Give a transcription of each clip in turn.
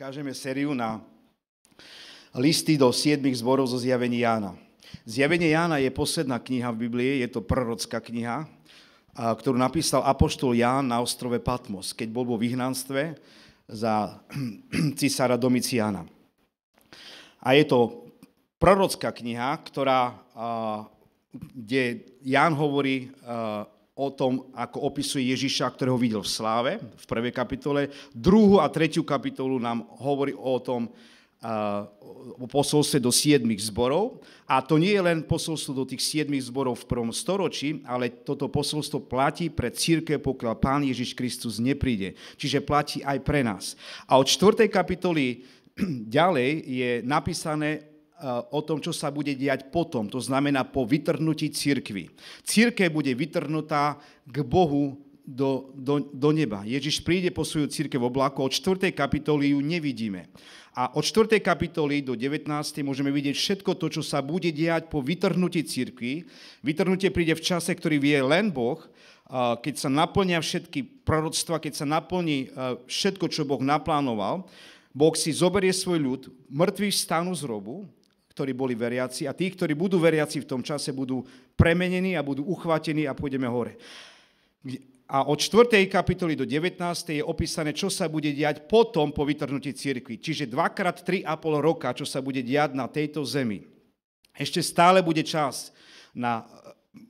Kážeme sériu na listy do siedmých zborov zo zjavení Jána. Zjavenie Jána je posledná kniha v Biblii, je to prorocká kniha, ktorú napísal apoštol Ján na ostrove Patmos, keď bol vo vyhnanstve za cisára Domiciana. A je to prorocká kniha, ktorá, kde Ján hovorí o tom, ako opisuje Ježiša, ktorého videl v sláve v prvej kapitole. Druhú a tretiu kapitolu nám hovorí o tom, eh, o posolstve do siedmých zborov. A to nie je len posolstvo do tých siedmých zborov v prvom storočí, ale toto posolstvo platí pre církev, pokiaľ Pán Ježiš Kristus nepríde. Čiže platí aj pre nás. A od 4. kapitoly ďalej je napísané Eh, o tom, čo sa bude diať potom, to znamená po vytrhnutí církvy. Círke bude vytrhnutá k Bohu do, do, do neba. Ježiš príde po svoju církev oblaku, od 4. kapitoly ju nevidíme. A od 4. kapitoly do 19. môžeme vidieť všetko to, čo sa bude diať po vytrhnutí církvy. Vytrhnutie príde v čase, ktorý vie len Boh, eh, keď sa naplnia všetky proroctva, keď sa naplní eh, všetko, čo Boh naplánoval. Boh si zoberie svoj ľud, mŕtvy vstanú z robu ktorí boli veriaci a tí, ktorí budú veriaci v tom čase, budú premenení a budú uchvatení a pôjdeme hore. A od 4. kapitoly do 19. je opísané, čo sa bude diať potom po vytrhnutí cirkvi. Čiže dvakrát 3,5 roka, čo sa bude diať na tejto zemi. Ešte stále bude čas na eh,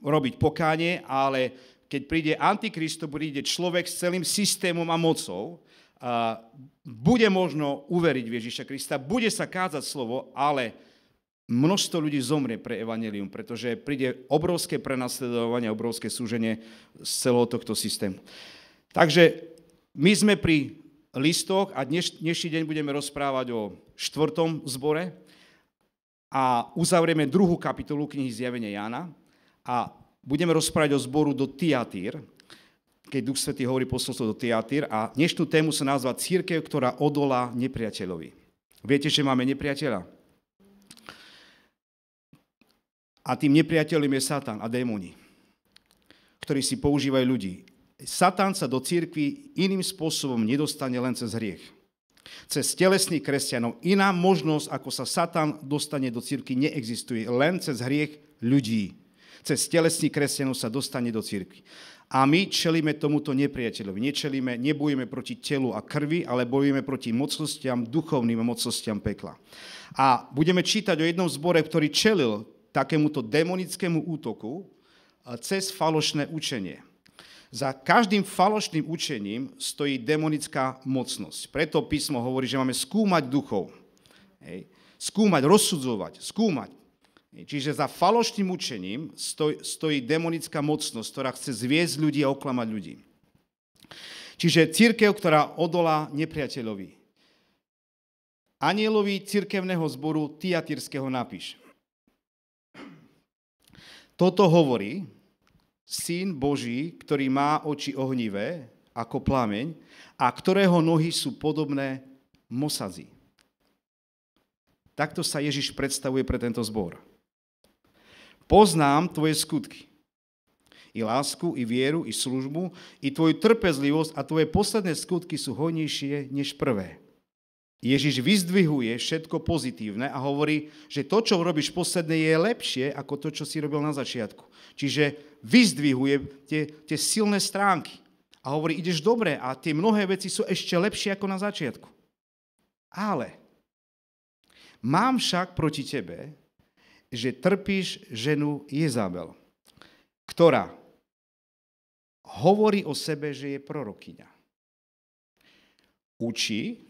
robiť pokánie, ale keď príde Antikristo, príde človek s celým systémom a mocou, a eh, bude možno uveriť v Ježiša Krista, bude sa kázať slovo, ale množstvo ľudí zomrie pre evanelium, pretože príde obrovské prenasledovanie, obrovské súženie z celého tohto systému. Takže my sme pri listoch a dneš, dnešný deň budeme rozprávať o štvrtom zbore a uzavrieme druhú kapitolu knihy Zjavenia Jana a budeme rozprávať o zboru do Tiatír, keď Duch Svetý hovorí posolstvo do Tiatír a dnešnú tému sa nazva Církev, ktorá odolá nepriateľovi. Viete, že máme nepriateľa? A tým nepriateľom je Satan a démoni, ktorí si používajú ľudí. Satan sa do církvy iným spôsobom nedostane len cez hriech. Cez telesných kresťanov iná možnosť, ako sa Satan dostane do círky, neexistuje. Len cez hriech ľudí. Cez telesných kresťanov sa dostane do círky. A my čelíme tomuto nepriateľovi. Nečelíme, nebojíme proti telu a krvi, ale bojujeme proti mocnostiam, duchovným mocnostiam pekla. A budeme čítať o jednom zbore, ktorý čelil takémuto demonickému útoku cez falošné učenie. Za každým falošným učením stojí demonická mocnosť. Preto písmo hovorí, že máme skúmať duchov. Hej. Skúmať, rozsudzovať, skúmať. Čiže za falošným učením stoj, stojí demonická mocnosť, ktorá chce zviezť ľudí a oklamať ľudí. Čiže církev, ktorá odolá nepriateľovi. Anielovi církevného zboru Tiatírského napíš. Toto hovorí syn Boží, ktorý má oči ohnivé ako plameň a ktorého nohy sú podobné mosazi. Takto sa Ježiš predstavuje pre tento zbor. Poznám tvoje skutky. I lásku, i vieru, i službu, i tvoju trpezlivosť a tvoje posledné skutky sú hojnejšie než prvé. Ježiš vyzdvihuje všetko pozitívne a hovorí, že to, čo robíš posledné, je lepšie ako to, čo si robil na začiatku. Čiže vyzdvihuje tie, tie silné stránky a hovorí, ideš dobre a tie mnohé veci sú ešte lepšie ako na začiatku. Ale mám však proti tebe, že trpíš ženu Jezabel, ktorá hovorí o sebe, že je prorokyňa. Učí,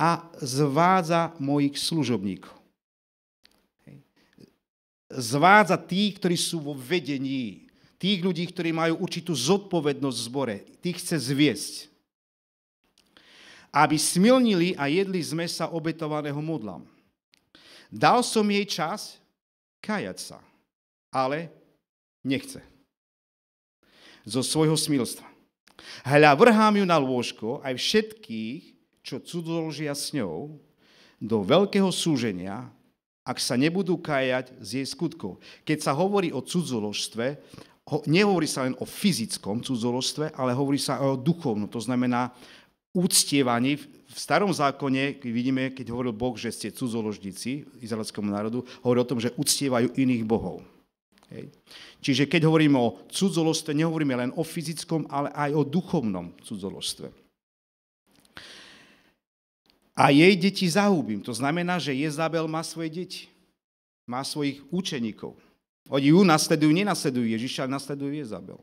a zvádza mojich služobníkov. Zvádza tých, ktorí sú vo vedení, tých ľudí, ktorí majú určitú zodpovednosť v zbore. Tých chce zviesť. Aby smilnili a jedli z mesa obetovaného modlám. Dal som jej čas kajať sa, ale nechce. Zo svojho smilstva. Hľa, vrhám ju na lôžko aj všetkých, čo cudzoložia s ňou, do veľkého súženia, ak sa nebudú kajať z jej skutkov. Keď sa hovorí o cudzoložstve, nehovorí sa len o fyzickom cudzoložstve, ale hovorí sa aj o duchovnom. To znamená úctievaní. V starom zákone, keď vidíme, keď hovoril Boh, že ste cudzoložníci izraelskému národu, hovorí o tom, že uctievajú iných bohov. Hej. Čiže keď hovoríme o cudzoložstve, nehovoríme len o fyzickom, ale aj o duchovnom cudzoložstve a jej deti zahubím. To znamená, že Jezabel má svoje deti, má svojich učeníkov. Oni ju nasledujú, nenasledujú Ježiša, ale nasledujú Jezabel.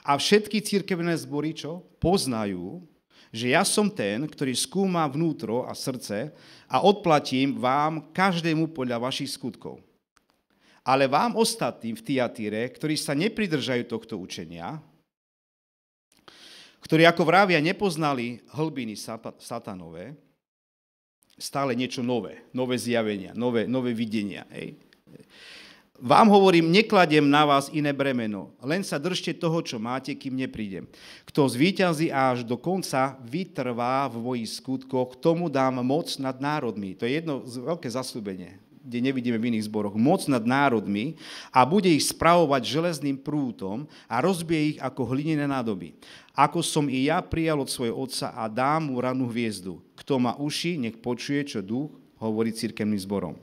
A všetky církevné zbory, čo? Poznajú, že ja som ten, ktorý skúma vnútro a srdce a odplatím vám každému podľa vašich skutkov. Ale vám ostatným v Tiatýre, ktorí sa nepridržajú tohto učenia, ktorí ako vravia nepoznali hlbiny satanové, stále niečo nové, nové zjavenia, nové, nové videnia. Hej. Vám hovorím, nekladem na vás iné bremeno, len sa držte toho, čo máte, kým neprídem. Kto zvíťazí až do konca, vytrvá v mojich skutkoch, tomu dám moc nad národmi. To je jedno veľké zaslúbenie kde nevidíme v iných zboroch, moc nad národmi a bude ich spravovať železným prútom a rozbije ich ako hlinené nádoby ako som i ja prijal od svojho otca a dám mu ranú hviezdu. Kto má uši, nech počuje, čo duch hovorí církevným zborom.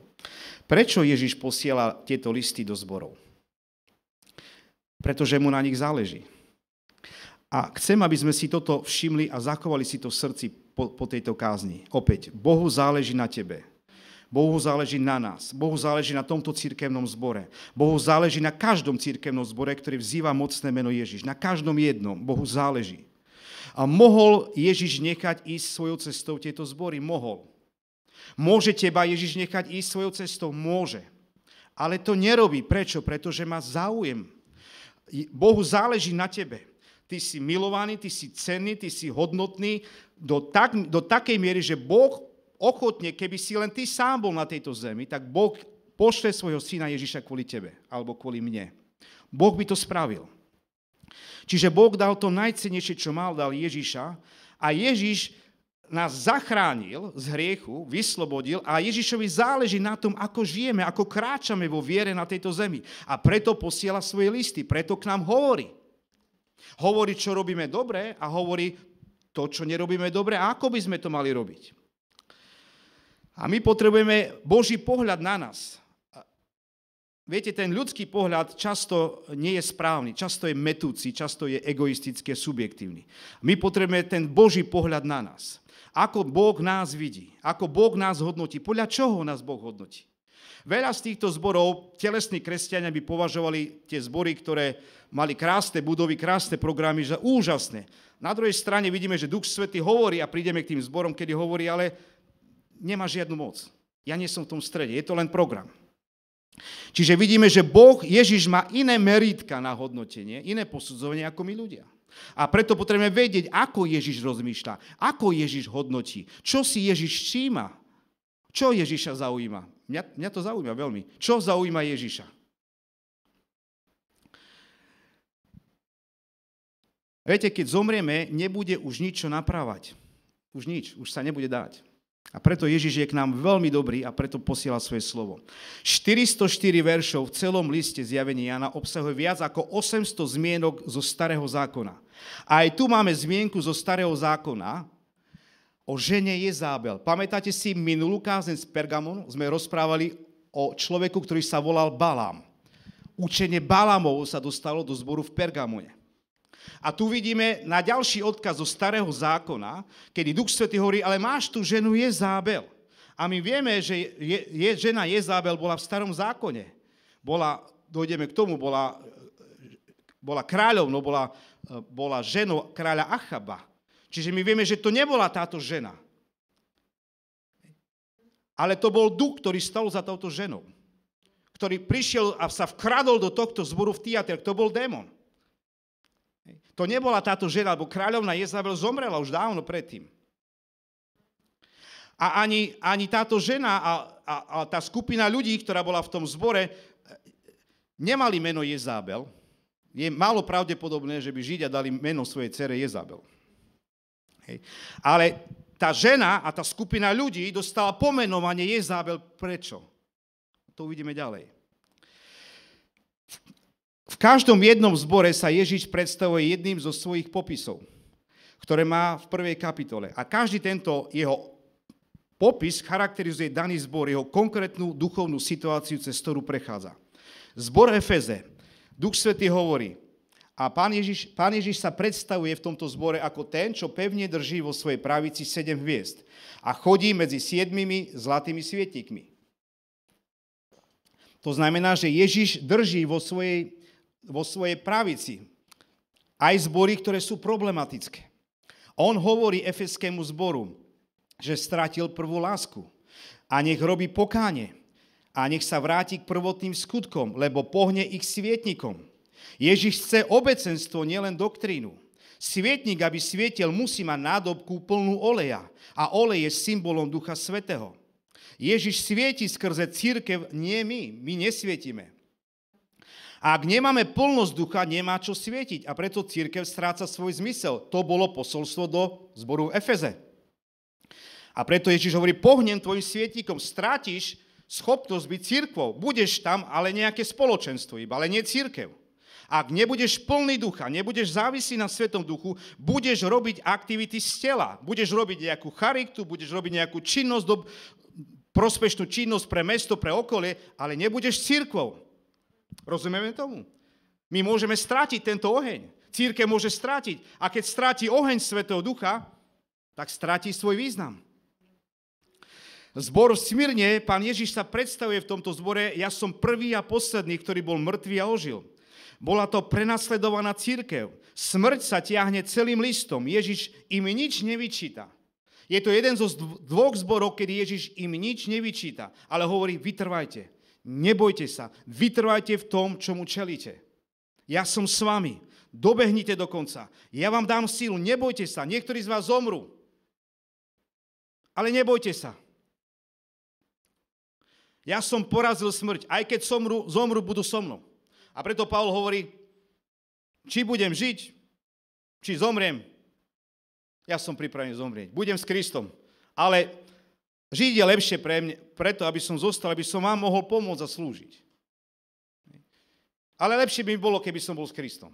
Prečo Ježiš posiela tieto listy do zborov? Pretože mu na nich záleží. A chcem, aby sme si toto všimli a zachovali si to v srdci po, po tejto kázni. Opäť, Bohu záleží na tebe. Bohu záleží na nás. Bohu záleží na tomto církevnom zbore. Bohu záleží na každom církevnom zbore, ktorý vzýva mocné meno Ježiš. Na každom jednom. Bohu záleží. A mohol Ježiš nechať ísť svojou cestou tieto zbory? Mohol. Môže teba Ježiš nechať ísť svojou cestou? Môže. Ale to nerobí. Prečo? Pretože má záujem. Bohu záleží na tebe. Ty si milovaný, ty si cenný, ty si hodnotný do, tak, do takej miery, že Boh ochotne, keby si len ty sám bol na tejto zemi, tak Boh pošle svojho syna Ježiša kvôli tebe alebo kvôli mne. Boh by to spravil. Čiže Boh dal to najcenejšie, čo mal, dal Ježiša a Ježiš nás zachránil z hriechu, vyslobodil a Ježišovi záleží na tom, ako žijeme, ako kráčame vo viere na tejto zemi. A preto posiela svoje listy, preto k nám hovorí. Hovorí, čo robíme dobre a hovorí to, čo nerobíme dobre a ako by sme to mali robiť. A my potrebujeme Boží pohľad na nás. Viete, ten ľudský pohľad často nie je správny, často je metúci, často je egoistický, subjektívny. My potrebujeme ten Boží pohľad na nás. Ako Boh nás vidí, ako Boh nás hodnotí, podľa čoho nás Boh hodnotí. Veľa z týchto zborov telesní kresťania by považovali tie zbory, ktoré mali krásne budovy, krásne programy, že úžasné. Na druhej strane vidíme, že Duch Svety hovorí a prídeme k tým zborom, kedy hovorí, ale nemá žiadnu moc. Ja nie som v tom strede, je to len program. Čiže vidíme, že Boh, Ježiš má iné meritka na hodnotenie, iné posudzovanie ako my ľudia. A preto potrebujeme vedieť, ako Ježiš rozmýšľa, ako Ježiš hodnotí, čo si Ježiš všíma, čo Ježiša zaujíma. Mňa, mňa to zaujíma veľmi. Čo zaujíma Ježiša? Viete, keď zomrieme, nebude už nič čo napravať. Už nič, už sa nebude dať. A preto Ježiš je k nám veľmi dobrý a preto posiela svoje slovo. 404 veršov v celom liste zjavenia Jana obsahuje viac ako 800 zmienok zo starého zákona. A aj tu máme zmienku zo starého zákona o žene Jezábel. Pamätáte si, minulú kázeň z Pergamonu sme rozprávali o človeku, ktorý sa volal Balám. Učenie Balámov sa dostalo do zboru v Pergamone. A tu vidíme na ďalší odkaz zo starého zákona, kedy Duch svety hovorí, ale máš tu ženu Jezábel. A my vieme, že je, je, žena Jezábel bola v starom zákone. Bola, dojdeme k tomu, bola, bola no bola, bola ženou kráľa Achaba. Čiže my vieme, že to nebola táto žena. Ale to bol duch, ktorý stal za touto ženou. Ktorý prišiel a sa vkradol do tohto zboru v Tiatel. To bol démon. To nebola táto žena, lebo kráľovna Jezabel zomrela už dávno predtým. A ani, ani táto žena a, a, a tá skupina ľudí, ktorá bola v tom zbore, nemali meno Jezabel. Je málo pravdepodobné, že by Židia dali meno svojej cere Jezabel. Hej. Ale tá žena a tá skupina ľudí dostala pomenovanie Jezabel. Prečo? To uvidíme ďalej. V každom jednom zbore sa Ježiš predstavuje jedným zo svojich popisov, ktoré má v prvej kapitole. A každý tento jeho popis charakterizuje daný zbor, jeho konkrétnu duchovnú situáciu, cez ktorú prechádza. Zbor Efeze. Duch Svetý hovorí, a pán Ježiš, pán Ježiš sa predstavuje v tomto zbore ako ten, čo pevne drží vo svojej pravici sedem hviezd a chodí medzi siedmimi zlatými svietikmi. To znamená, že Ježiš drží vo svojej vo svojej pravici aj zbory, ktoré sú problematické. On hovorí efeskému zboru, že stratil prvú lásku a nech robí pokáne a nech sa vráti k prvotným skutkom, lebo pohne ich svietnikom. Ježiš chce obecenstvo, nielen doktrínu. Svietnik, aby svietil, musí mať nádobku plnú oleja a olej je symbolom Ducha Svetého. Ježiš svieti skrze církev, nie my, my nesvietime. A ak nemáme plnosť ducha, nemá čo svietiť. A preto církev stráca svoj zmysel. To bolo posolstvo do zboru v Efeze. A preto Ježiš hovorí, pohnem tvojim svietíkom, strátiš schopnosť byť církvou. Budeš tam, ale nejaké spoločenstvo iba, ale nie církev. Ak nebudeš plný ducha, nebudeš závisí na Svetom duchu, budeš robiť aktivity z tela. Budeš robiť nejakú charitu, budeš robiť nejakú činnosť, do, prospešnú činnosť pre mesto, pre okolie, ale nebudeš církvou. Rozumieme tomu? My môžeme strátiť tento oheň. Círke môže strátiť. A keď stráti oheň Svetého Ducha, tak stráti svoj význam. Zbor v Smirne, pán Ježiš sa predstavuje v tomto zbore, ja som prvý a posledný, ktorý bol mŕtvý a ožil. Bola to prenasledovaná církev. Smrť sa tiahne celým listom. Ježiš im nič nevyčíta. Je to jeden zo dvoch zborov, kedy Ježiš im nič nevyčíta, ale hovorí, vytrvajte. Nebojte sa, vytrvajte v tom, čo mu čelíte. Ja som s vami. Dobehnite do konca. Ja vám dám sílu. Nebojte sa. Niektorí z vás zomrú. Ale nebojte sa. Ja som porazil smrť. Aj keď somru, zomru, budú so mnou. A preto Paul hovorí, či budem žiť, či zomriem, ja som pripravený zomrieť. Budem s Kristom. Ale Žiť je lepšie pre mňa, preto, aby som zostal, aby som vám mohol pomôcť a slúžiť. Ale lepšie by mi bolo, keby som bol s Kristom.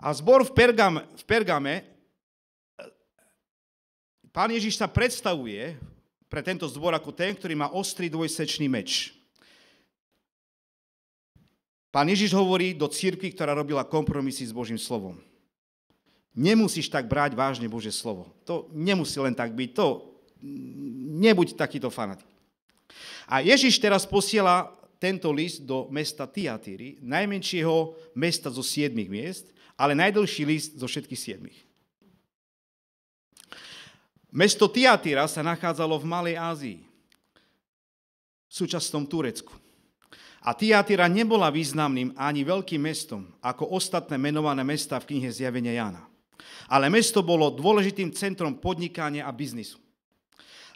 A zbor v Pergame, v Pergame pán Ježiš sa predstavuje pre tento zbor ako ten, ktorý má ostrý dvojsečný meč. Pán Ježiš hovorí do církvy, ktorá robila kompromisy s Božím slovom nemusíš tak brať vážne Bože slovo. To nemusí len tak byť. To nebuď takýto fanatik. A Ježiš teraz posiela tento list do mesta Tiatýry, najmenšieho mesta zo siedmých miest, ale najdlhší list zo všetkých siedmých. Mesto Tiatýra sa nachádzalo v Malej Ázii, v súčasnom Turecku. A Tiatýra nebola významným ani veľkým mestom, ako ostatné menované mesta v knihe Zjavenia Jana. Ale mesto bolo dôležitým centrom podnikania a biznisu.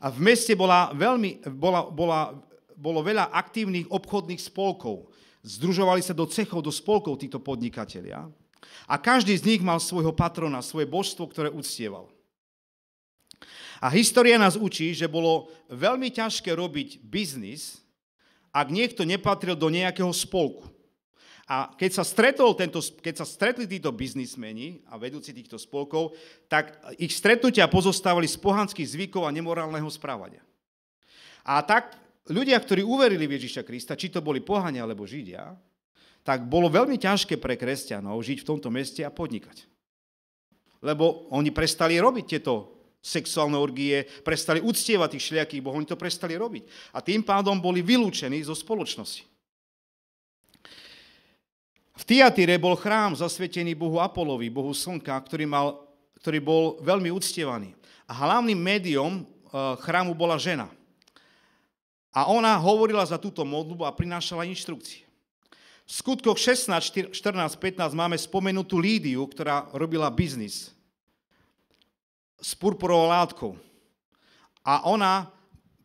A v meste bola veľmi, bola, bola, bolo veľa aktívnych obchodných spolkov. Združovali sa do cechov, do spolkov títo podnikatelia. A každý z nich mal svojho patrona, svoje božstvo, ktoré uctieval. A história nás učí, že bolo veľmi ťažké robiť biznis, ak niekto nepatril do nejakého spolku. A keď sa, stretol tento, keď sa stretli títo biznismeni a vedúci týchto spolkov, tak ich stretnutia pozostávali z pohanských zvykov a nemorálneho správania. A tak ľudia, ktorí uverili v Ježiša Krista, či to boli pohania alebo židia, tak bolo veľmi ťažké pre kresťanov žiť v tomto meste a podnikať. Lebo oni prestali robiť tieto sexuálne orgie, prestali uctievať tých šliakých bohov, oni to prestali robiť. A tým pádom boli vylúčení zo spoločnosti. V Tiatire bol chrám zasvetený Bohu Apolovi, Bohu Slnka, ktorý, mal, ktorý bol veľmi uctievaný. A hlavným médiom eh, chrámu bola žena. A ona hovorila za túto modlu a prinášala inštrukcie. V skutkoch 16, 14, 15 máme spomenutú Lídiu, ktorá robila biznis s purpurovou látkou. A ona,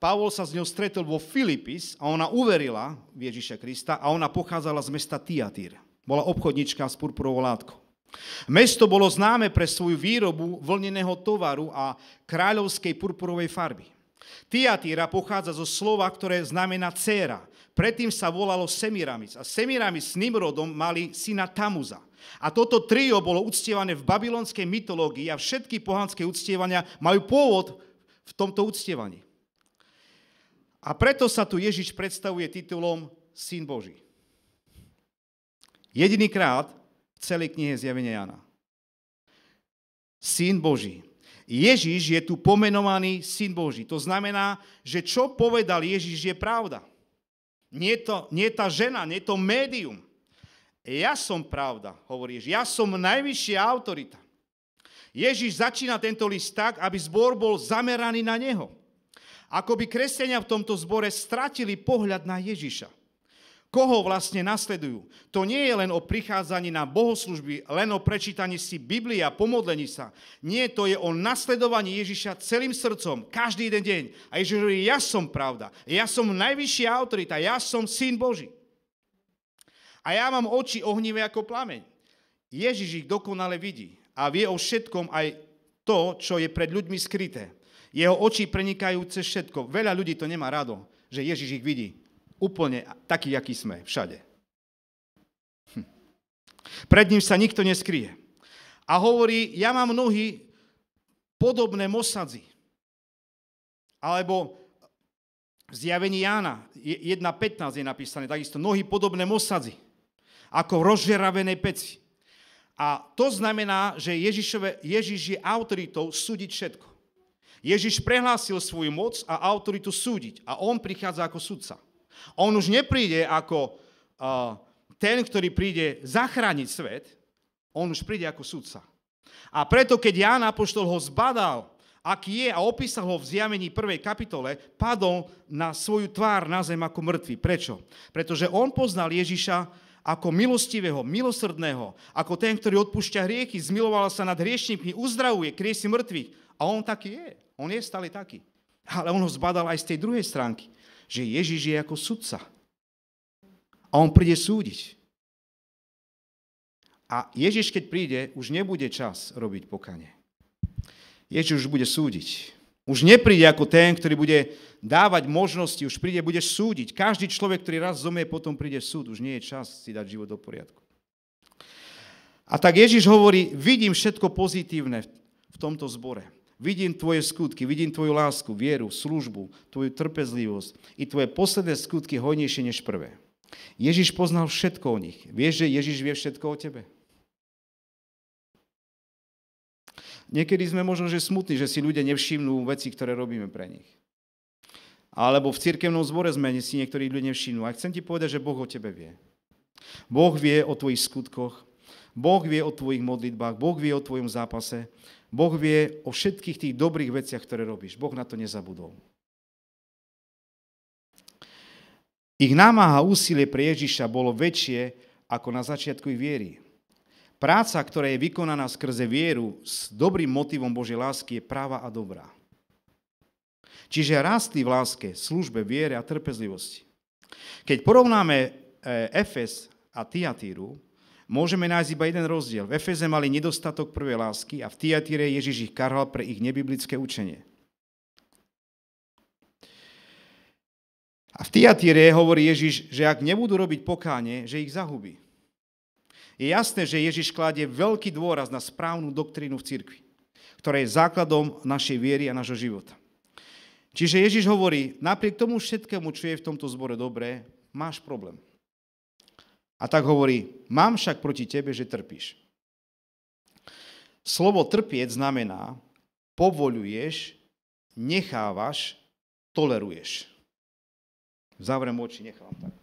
Pavol sa s ňou stretol vo Filipis a ona uverila v Ježiša Krista a ona pochádzala z mesta Tiatyr bola obchodnička s purpurovou látkou. Mesto bolo známe pre svoju výrobu vlneného tovaru a kráľovskej purpurovej farby. Tiatíra pochádza zo slova, ktoré znamená céra. Predtým sa volalo Semiramis. A Semiramis s Nimrodom mali syna Tamuza. A toto trio bolo uctievané v babylonskej mytológii a všetky pohanské uctievania majú pôvod v tomto uctievaní. A preto sa tu Ježiš predstavuje titulom Syn Boží. Jedinýkrát v celej knihe Zjavenia Jana. Syn Boží. Ježiš je tu pomenovaný Syn Boží. To znamená, že čo povedal Ježiš je pravda. Nie, to, nie tá žena, nie to médium. Ja som pravda, hovorí Ježiš. Ja som najvyššia autorita. Ježiš začína tento list tak, aby zbor bol zameraný na neho. Ako by kresťania v tomto zbore stratili pohľad na Ježiša. Koho vlastne nasledujú? To nie je len o prichádzaní na bohoslužby, len o prečítaní si Biblie a pomodlení sa. Nie, to je o nasledovaní Ježiša celým srdcom, každý jeden deň. A Ježiš hovorí, ja som pravda, ja som najvyššia autorita, ja som syn Boží. A ja mám oči ohnivé ako plameň. Ježiš ich dokonale vidí a vie o všetkom aj to, čo je pred ľuďmi skryté. Jeho oči prenikajú cez všetko. Veľa ľudí to nemá rado, že Ježiš ich vidí úplne taký, aký sme, všade. Hm. Pred ním sa nikto neskrie. A hovorí, ja mám nohy podobné mosadzi. Alebo v zjavení Jána 1.15 je napísané takisto, nohy podobné mosadzi, ako rozžeravené peci. A to znamená, že Ježišove, Ježiš je autoritou súdiť všetko. Ježiš prehlásil svoju moc a autoritu súdiť a on prichádza ako sudca. On už nepríde ako uh, ten, ktorý príde zachrániť svet, on už príde ako sudca. A preto, keď Ján Apoštol ho zbadal, aký je a opísal ho v zjamení 1. kapitole, padol na svoju tvár na zem ako mŕtvy. Prečo? Pretože on poznal Ježiša ako milostivého, milosrdného, ako ten, ktorý odpúšťa hriechy, zmiloval sa nad hriešnikmi, uzdravuje, kriesi mŕtvych. A on taký je. On je stále taký. Ale on ho zbadal aj z tej druhej stránky že Ježiš je ako sudca. A on príde súdiť. A Ježiš, keď príde, už nebude čas robiť pokanie. Ježiš už bude súdiť. Už nepríde ako ten, ktorý bude dávať možnosti, už príde, bude súdiť. Každý človek, ktorý raz zomie, potom príde súd. Už nie je čas si dať život do poriadku. A tak Ježiš hovorí, vidím všetko pozitívne v tomto zbore. Vidím tvoje skutky, vidím tvoju lásku, vieru, službu, tvoju trpezlivosť i tvoje posledné skutky hojnejšie než prvé. Ježiš poznal všetko o nich. Vieš, že Ježiš vie všetko o tebe? Niekedy sme možno, že smutní, že si ľudia nevšimnú veci, ktoré robíme pre nich. Alebo v cirkevnom zbore sme si niektorí ľudia nevšimnú. A chcem ti povedať, že Boh o tebe vie. Boh vie o tvojich skutkoch, Boh vie o tvojich modlitbách, Boh vie o tvojom zápase, Boh vie o všetkých tých dobrých veciach, ktoré robíš. Boh na to nezabudol. Ich námaha a úsilie pre Ježiša bolo väčšie ako na začiatku ich viery. Práca, ktorá je vykonaná skrze vieru s dobrým motivom Božej lásky, je práva a dobrá. Čiže rastli v láske, službe, viere a trpezlivosti. Keď porovnáme eh, Efes a Tiatíru, Môžeme nájsť iba jeden rozdiel. V Efeze mali nedostatok prvej lásky a v Tiatire Ježiš ich karhal pre ich nebiblické učenie. A v Tiatire hovorí Ježiš, že ak nebudú robiť pokáne, že ich zahubí. Je jasné, že Ježiš kladie veľký dôraz na správnu doktrínu v cirkvi, ktorá je základom našej viery a nášho života. Čiže Ježiš hovorí, napriek tomu všetkému, čo je v tomto zbore dobré, máš problém. A tak hovorí, mám však proti tebe, že trpíš. Slovo trpieť znamená, povoluješ, nechávaš, toleruješ. Zavrem oči, nechám tak.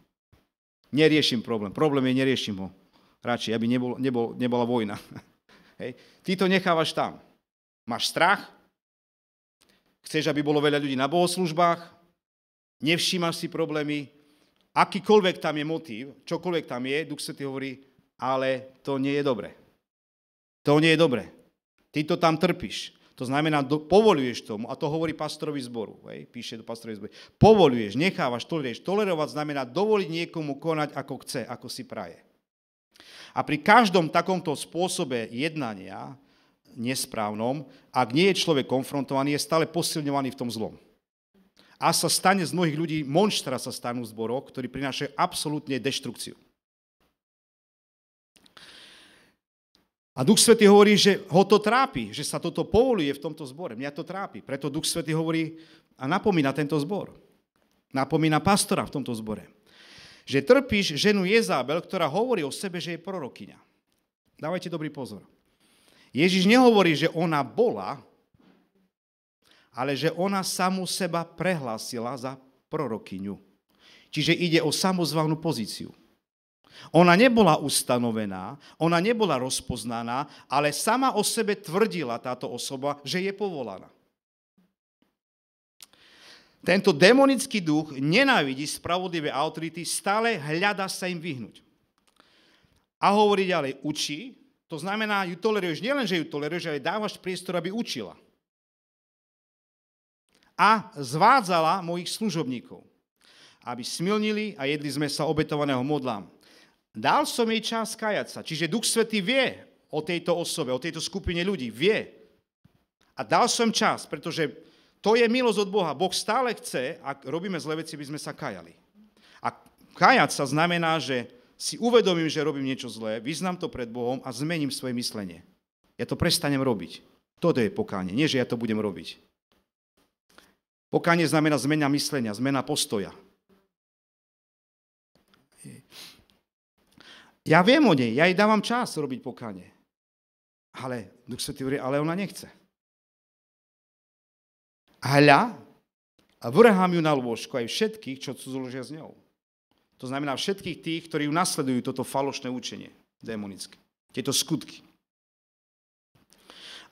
Neriešim problém. Problém je, neriešim ho. Radšej, aby nebol, nebol, nebola vojna. Hej. Ty to nechávaš tam. Máš strach, chceš, aby bolo veľa ľudí na bohoslužbách, nevšímaš si problémy, akýkoľvek tam je motív, čokoľvek tam je, Duch Svetý hovorí, ale to nie je dobre. To nie je dobre. Ty to tam trpíš. To znamená, do, povoluješ tomu, a to hovorí pastorovi zboru, hej, píše do pastorovi zboru, povoluješ, nechávaš, toleruješ. Tolerovať znamená dovoliť niekomu konať, ako chce, ako si praje. A pri každom takomto spôsobe jednania, nesprávnom, ak nie je človek konfrontovaný, je stále posilňovaný v tom zlom a sa stane z mnohých ľudí, monštra sa stanú zborov, ktorí prinášajú absolútne deštrukciu. A Duch svety hovorí, že ho to trápi, že sa toto povoluje v tomto zbore. Mňa to trápi. Preto Duch svety hovorí a napomína tento zbor. Napomína pastora v tomto zbore. Že trpíš ženu Jezabel, ktorá hovorí o sebe, že je prorokyňa. Dávajte dobrý pozor. Ježiš nehovorí, že ona bola ale že ona samu seba prehlásila za prorokyňu. Čiže ide o samozvanú pozíciu. Ona nebola ustanovená, ona nebola rozpoznaná, ale sama o sebe tvrdila táto osoba, že je povolaná. Tento demonický duch nenávidí spravodlivé autority, stále hľada sa im vyhnúť. A hovorí ďalej, učí, to znamená, ju toleruješ, nielen, že ju toleruješ, ale dávaš priestor, aby učila a zvádzala mojich služobníkov, aby smilnili a jedli sme sa obetovaného modlám. Dal som jej čas kajať sa. Čiže Duch Svetý vie o tejto osobe, o tejto skupine ľudí. Vie. A dal som čas, pretože to je milosť od Boha. Boh stále chce, ak robíme zlé veci, by sme sa kajali. A kajať sa znamená, že si uvedomím, že robím niečo zlé, vyznam to pred Bohom a zmením svoje myslenie. Ja to prestanem robiť. Toto je pokánie. Nie, že ja to budem robiť. Pokánie znamená zmena myslenia, zmena postoja. Ja viem o nej, ja jej dávam čas robiť pokánie. Ale Duch Svetý hovorí, ale ona nechce. Hľa, a vrhám ju na lôžko aj všetkých, čo sú zložia s ňou. To znamená všetkých tých, ktorí ju nasledujú toto falošné učenie démonické. Tieto skutky.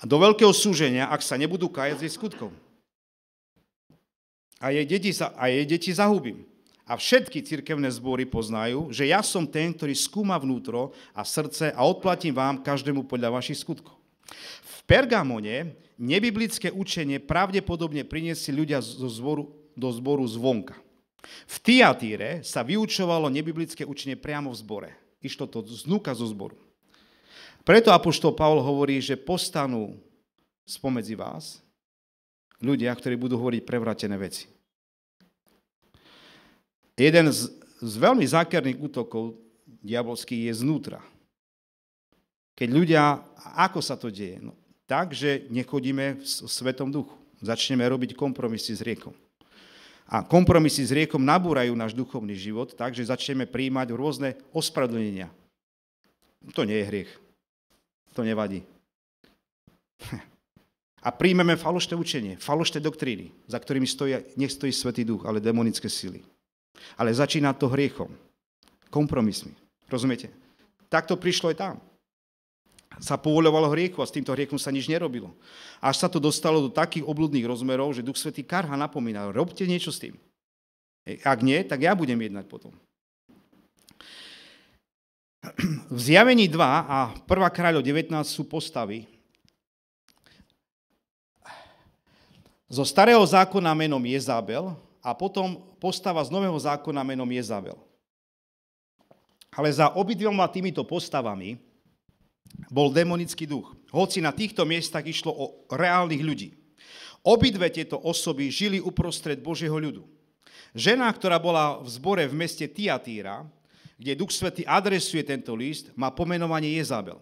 A do veľkého súženia, ak sa nebudú kajať z skutkov a jej deti, a jej deti zahubím. A všetky cirkevné zbory poznajú, že ja som ten, ktorý skúma vnútro a srdce a odplatím vám každému podľa vašich skutkov. V Pergamone nebiblické učenie pravdepodobne priniesli ľudia zo zboru, do zboru zvonka. V Tiatíre sa vyučovalo nebiblické učenie priamo v zbore. Išlo to znuka zo zboru. Preto Apoštol Pavol hovorí, že postanú spomedzi vás ľudia, ktorí budú hovoriť prevratené veci. Jeden z, z veľmi zákerných útokov diabolských je znútra. Keď ľudia, ako sa to deje? No, tak, že nechodíme v svetom duchu. Začneme robiť kompromisy s riekom. A kompromisy s riekom nabúrajú náš duchovný život, takže začneme príjmať rôzne ospravedlnenia. To nie je hriech. To nevadí. a príjmeme falošné učenie, falošné doktríny, za ktorými stojí, nech stojí Svetý Duch, ale demonické sily. Ale začína to hriechom, kompromismi. Rozumiete? Tak to prišlo aj tam. Sa povoľovalo hriechu a s týmto hriechom sa nič nerobilo. Až sa to dostalo do takých obludných rozmerov, že Duch Svetý Karha napomína, robte niečo s tým. Ak nie, tak ja budem jednať potom. V zjavení 2 a 1 kráľov 19 sú postavy, zo starého zákona menom Jezabel a potom postava z nového zákona menom Jezabel. Ale za obidvoma týmito postavami bol demonický duch. Hoci na týchto miestach išlo o reálnych ľudí. Obidve tieto osoby žili uprostred Božieho ľudu. Žena, ktorá bola v zbore v meste Tiatýra, kde Duch Svety adresuje tento list, má pomenovanie Jezabel.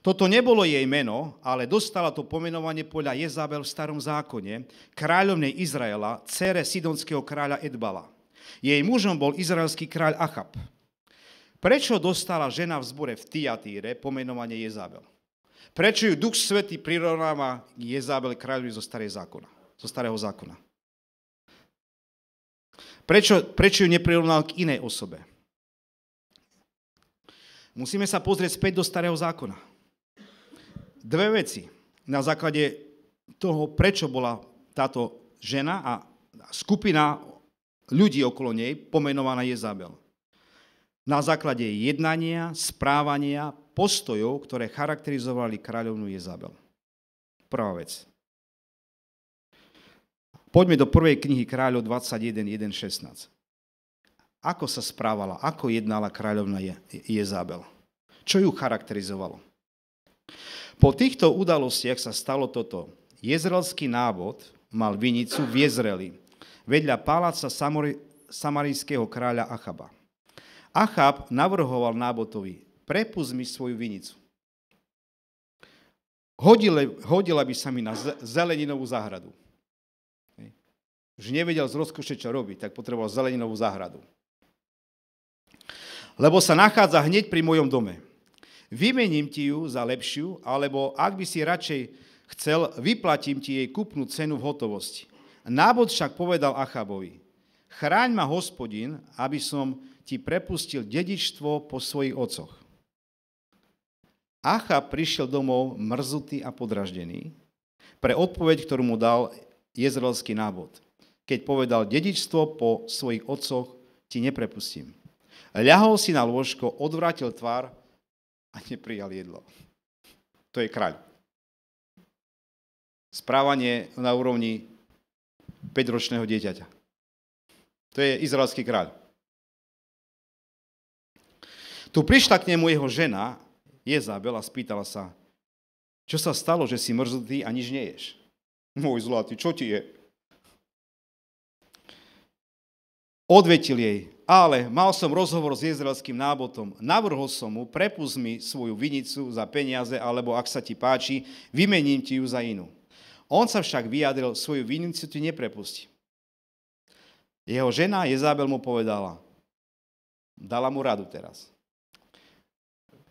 Toto nebolo jej meno, ale dostala to pomenovanie podľa Jezabel v starom zákone, kráľovnej Izraela, cere sidonského kráľa Edbala. Jej mužom bol izraelský kráľ Achab. Prečo dostala žena v zbore v Tiatíre pomenovanie Jezabel? Prečo ju Duch Svetý prirovnáva Jezabel kráľovi zo, zákona, zo starého zákona? Prečo, prečo ju neprirovnal k inej osobe? Musíme sa pozrieť späť do starého zákona dve veci. Na základe toho, prečo bola táto žena a skupina ľudí okolo nej pomenovaná Jezabel. Na základe jednania, správania, postojov, ktoré charakterizovali kráľovnú Jezabel. Prvá vec. Poďme do prvej knihy kráľov 21.1.16. Ako sa správala, ako jednala kráľovná Jezabel? Čo ju charakterizovalo? Po týchto udalostiach sa stalo toto. Jezrelský návod mal vinicu v Jezreli, vedľa paláca Samori- samarijského kráľa Achaba. Achab navrhoval nábotovi, prepust mi svoju vinicu. Hodile, hodila by sa mi na zeleninovú záhradu. Už nevedel z rozkoše, čo robiť, tak potreboval zeleninovú záhradu. Lebo sa nachádza hneď pri mojom dome. Vymením ti ju za lepšiu, alebo ak by si radšej chcel, vyplatím ti jej kupnú cenu v hotovosti. Nábod však povedal Achabovi, chráň ma hospodin, aby som ti prepustil dedičstvo po svojich ococh. Achab prišiel domov mrzutý a podraždený pre odpoveď, ktorú mu dal jezraelský nábod, keď povedal dedičstvo po svojich ococh ti neprepustím. Ľahol si na lôžko, odvrátil tvár a neprijal jedlo. To je kráľ. Správanie na úrovni 5-ročného dieťaťa. To je izraelský kráľ. Tu prišla k nemu jeho žena, Jezabel, a spýtala sa, čo sa stalo, že si mrzutý a nič neješ? Môj zlatý, čo ti je? Odvetil jej, ale mal som rozhovor s izraelským nábotom. Navrhol som mu, prepust mi svoju vinicu za peniaze, alebo ak sa ti páči, vymením ti ju za inú. On sa však vyjadril, svoju vinicu ti neprepusti. Jeho žena Jezabel mu povedala, dala mu radu teraz.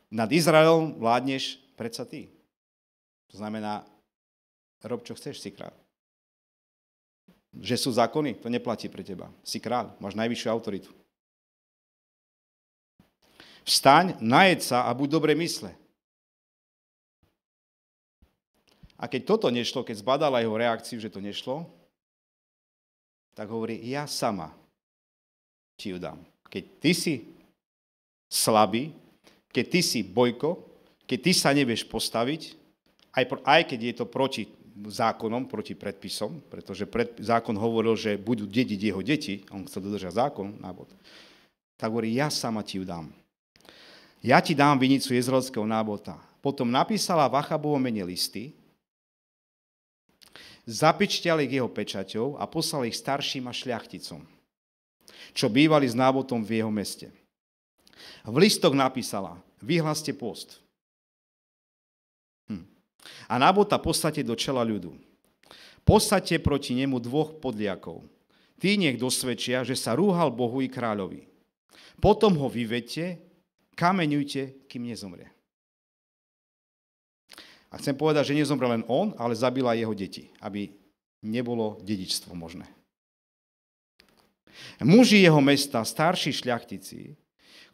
Nad Izraelom vládneš predsa ty. To znamená, rob čo chceš, si kráľ. Že sú zákony, to neplatí pre teba. Si kráľ, máš najvyššiu autoritu. Vstaň, najed sa a buď dobre mysle. A keď toto nešlo, keď zbadala jeho reakciu, že to nešlo, tak hovorí, ja sama ti ju dám. Keď ty si slabý, keď ty si bojko, keď ty sa nevieš postaviť, aj, aj keď je to proti zákonom, proti predpisom, pretože pred, zákon hovoril, že budú dediť jeho deti, on chcel dodržať zákon, návod, tak hovorí, ja sama ti ju dám ja ti dám vinicu jezraelského nábota. Potom napísala v Achabovom mene listy, zapečťali ich jeho pečaťou a poslali ich starším a šľachticom, čo bývali s nábotom v jeho meste. V listoch napísala, vyhláste post. Hm. A nábota podstate do čela ľudu. Posadte proti nemu dvoch podliakov. Tí nech dosvedčia, že sa rúhal Bohu i kráľovi. Potom ho vyvete kameňujte, kým nezomrie. A chcem povedať, že nezomre len on, ale zabila jeho deti, aby nebolo dedičstvo možné. Muži jeho mesta, starší šľachtici,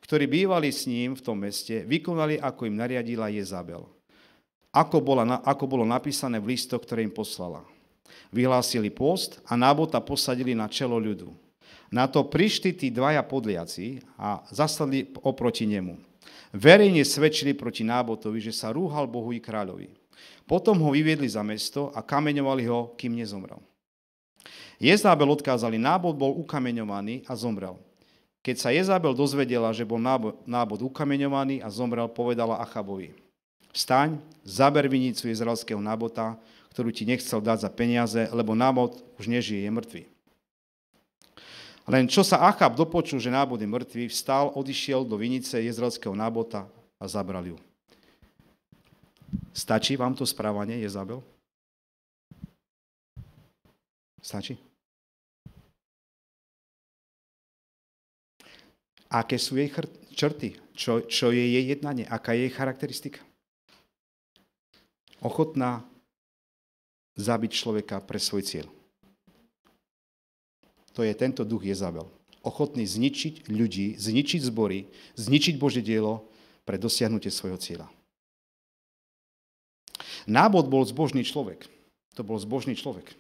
ktorí bývali s ním v tom meste, vykonali, ako im nariadila Jezabel. Ako, bola, ako bolo napísané v listo, ktoré im poslala. Vyhlásili post a nábota posadili na čelo ľudu. Na to prišli tí dvaja podliaci a zasadli oproti nemu. Verejne svedčili proti nábotovi, že sa rúhal Bohu i kráľovi. Potom ho vyviedli za mesto a kameňovali ho, kým nezomrel. Jezábel odkázali, nábod bol ukameňovaný a zomrel. Keď sa Jezábel dozvedela, že bol nábod ukameňovaný a zomrel, povedala Achabovi, vstaň, zaber vinicu izraelského nábota, ktorú ti nechcel dať za peniaze, lebo nábod už nežije, je mŕtvy. Len čo sa Achab dopočul, že nábod je mŕtvý, vstal, odišiel do vinice jezraelského nábota a zabral ju. Stačí vám to správanie, Jezabel? Stačí? Aké sú jej črty? Čo, čo je jej jednanie? Aká je jej charakteristika? Ochotná zabiť človeka pre svoj cieľ to je tento duch Jezabel. Ochotný zničiť ľudí, zničiť zbory, zničiť Božie dielo pre dosiahnutie svojho cieľa. Nábod bol zbožný človek. To bol zbožný človek.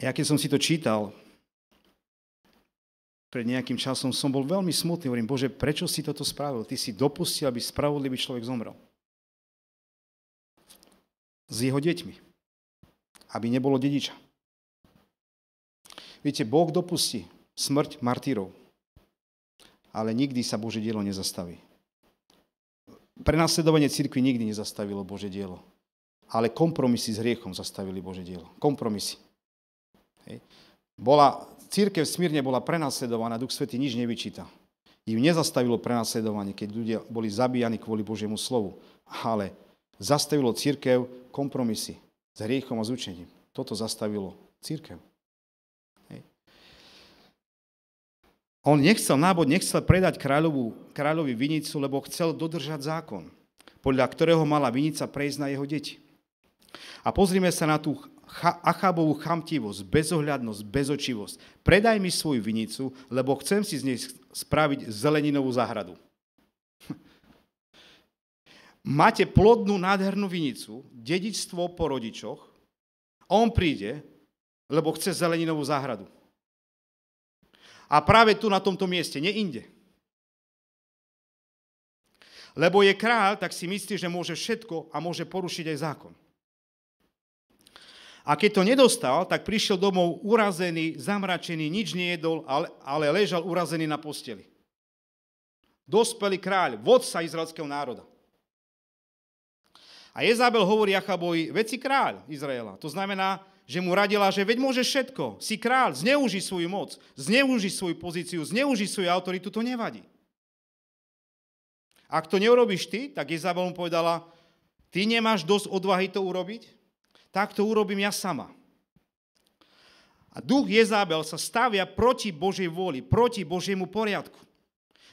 Ja keď som si to čítal, pred nejakým časom som bol veľmi smutný. Hovorím, Bože, prečo si toto spravil? Ty si dopustil, aby spravodlivý človek zomrel. S jeho deťmi. Aby nebolo dediča. Viete, Boh dopustí smrť martírov, ale nikdy sa Bože dielo nezastaví. Prenasledovanie cirkvi nikdy nezastavilo Bože dielo, ale kompromisy s hriechom zastavili Bože dielo. Kompromisy. Hej. Bola, církev Smírne bola prenasledovaná, Duch Svetý nič nevyčíta. Im nezastavilo prenasledovanie, keď ľudia boli zabíjani kvôli Božiemu slovu, ale zastavilo církev kompromisy s hriechom a s učením. Toto zastavilo církev. On nechcel, nábod nechcel predať kráľovú, kráľovi vinicu, lebo chcel dodržať zákon, podľa ktorého mala vinica prejsť na jeho deti. A pozrime sa na tú Achabovú chamtivosť, bezohľadnosť, bezočivosť. Predaj mi svoju vinicu, lebo chcem si z nej spraviť zeleninovú záhradu. Máte plodnú, nádhernú vinicu, dedičstvo po rodičoch, a on príde, lebo chce zeleninovú záhradu a práve tu na tomto mieste, nie inde. Lebo je král, tak si myslí, že môže všetko a môže porušiť aj zákon. A keď to nedostal, tak prišiel domov urazený, zamračený, nič nejedol, ale, ale ležal urazený na posteli. Dospelý kráľ, vodca izraelského národa. A Jezabel hovorí Achabovi, veci kráľ Izraela. To znamená, že mu radila, že veď môže všetko, si král, zneuži svoju moc, zneuži svoju pozíciu, zneuži svoju autoritu, to nevadí. Ak to neurobiš ty, tak Izabel mu povedala, ty nemáš dosť odvahy to urobiť, tak to urobím ja sama. A duch Jezabel sa stavia proti Božej vôli, proti Božiemu poriadku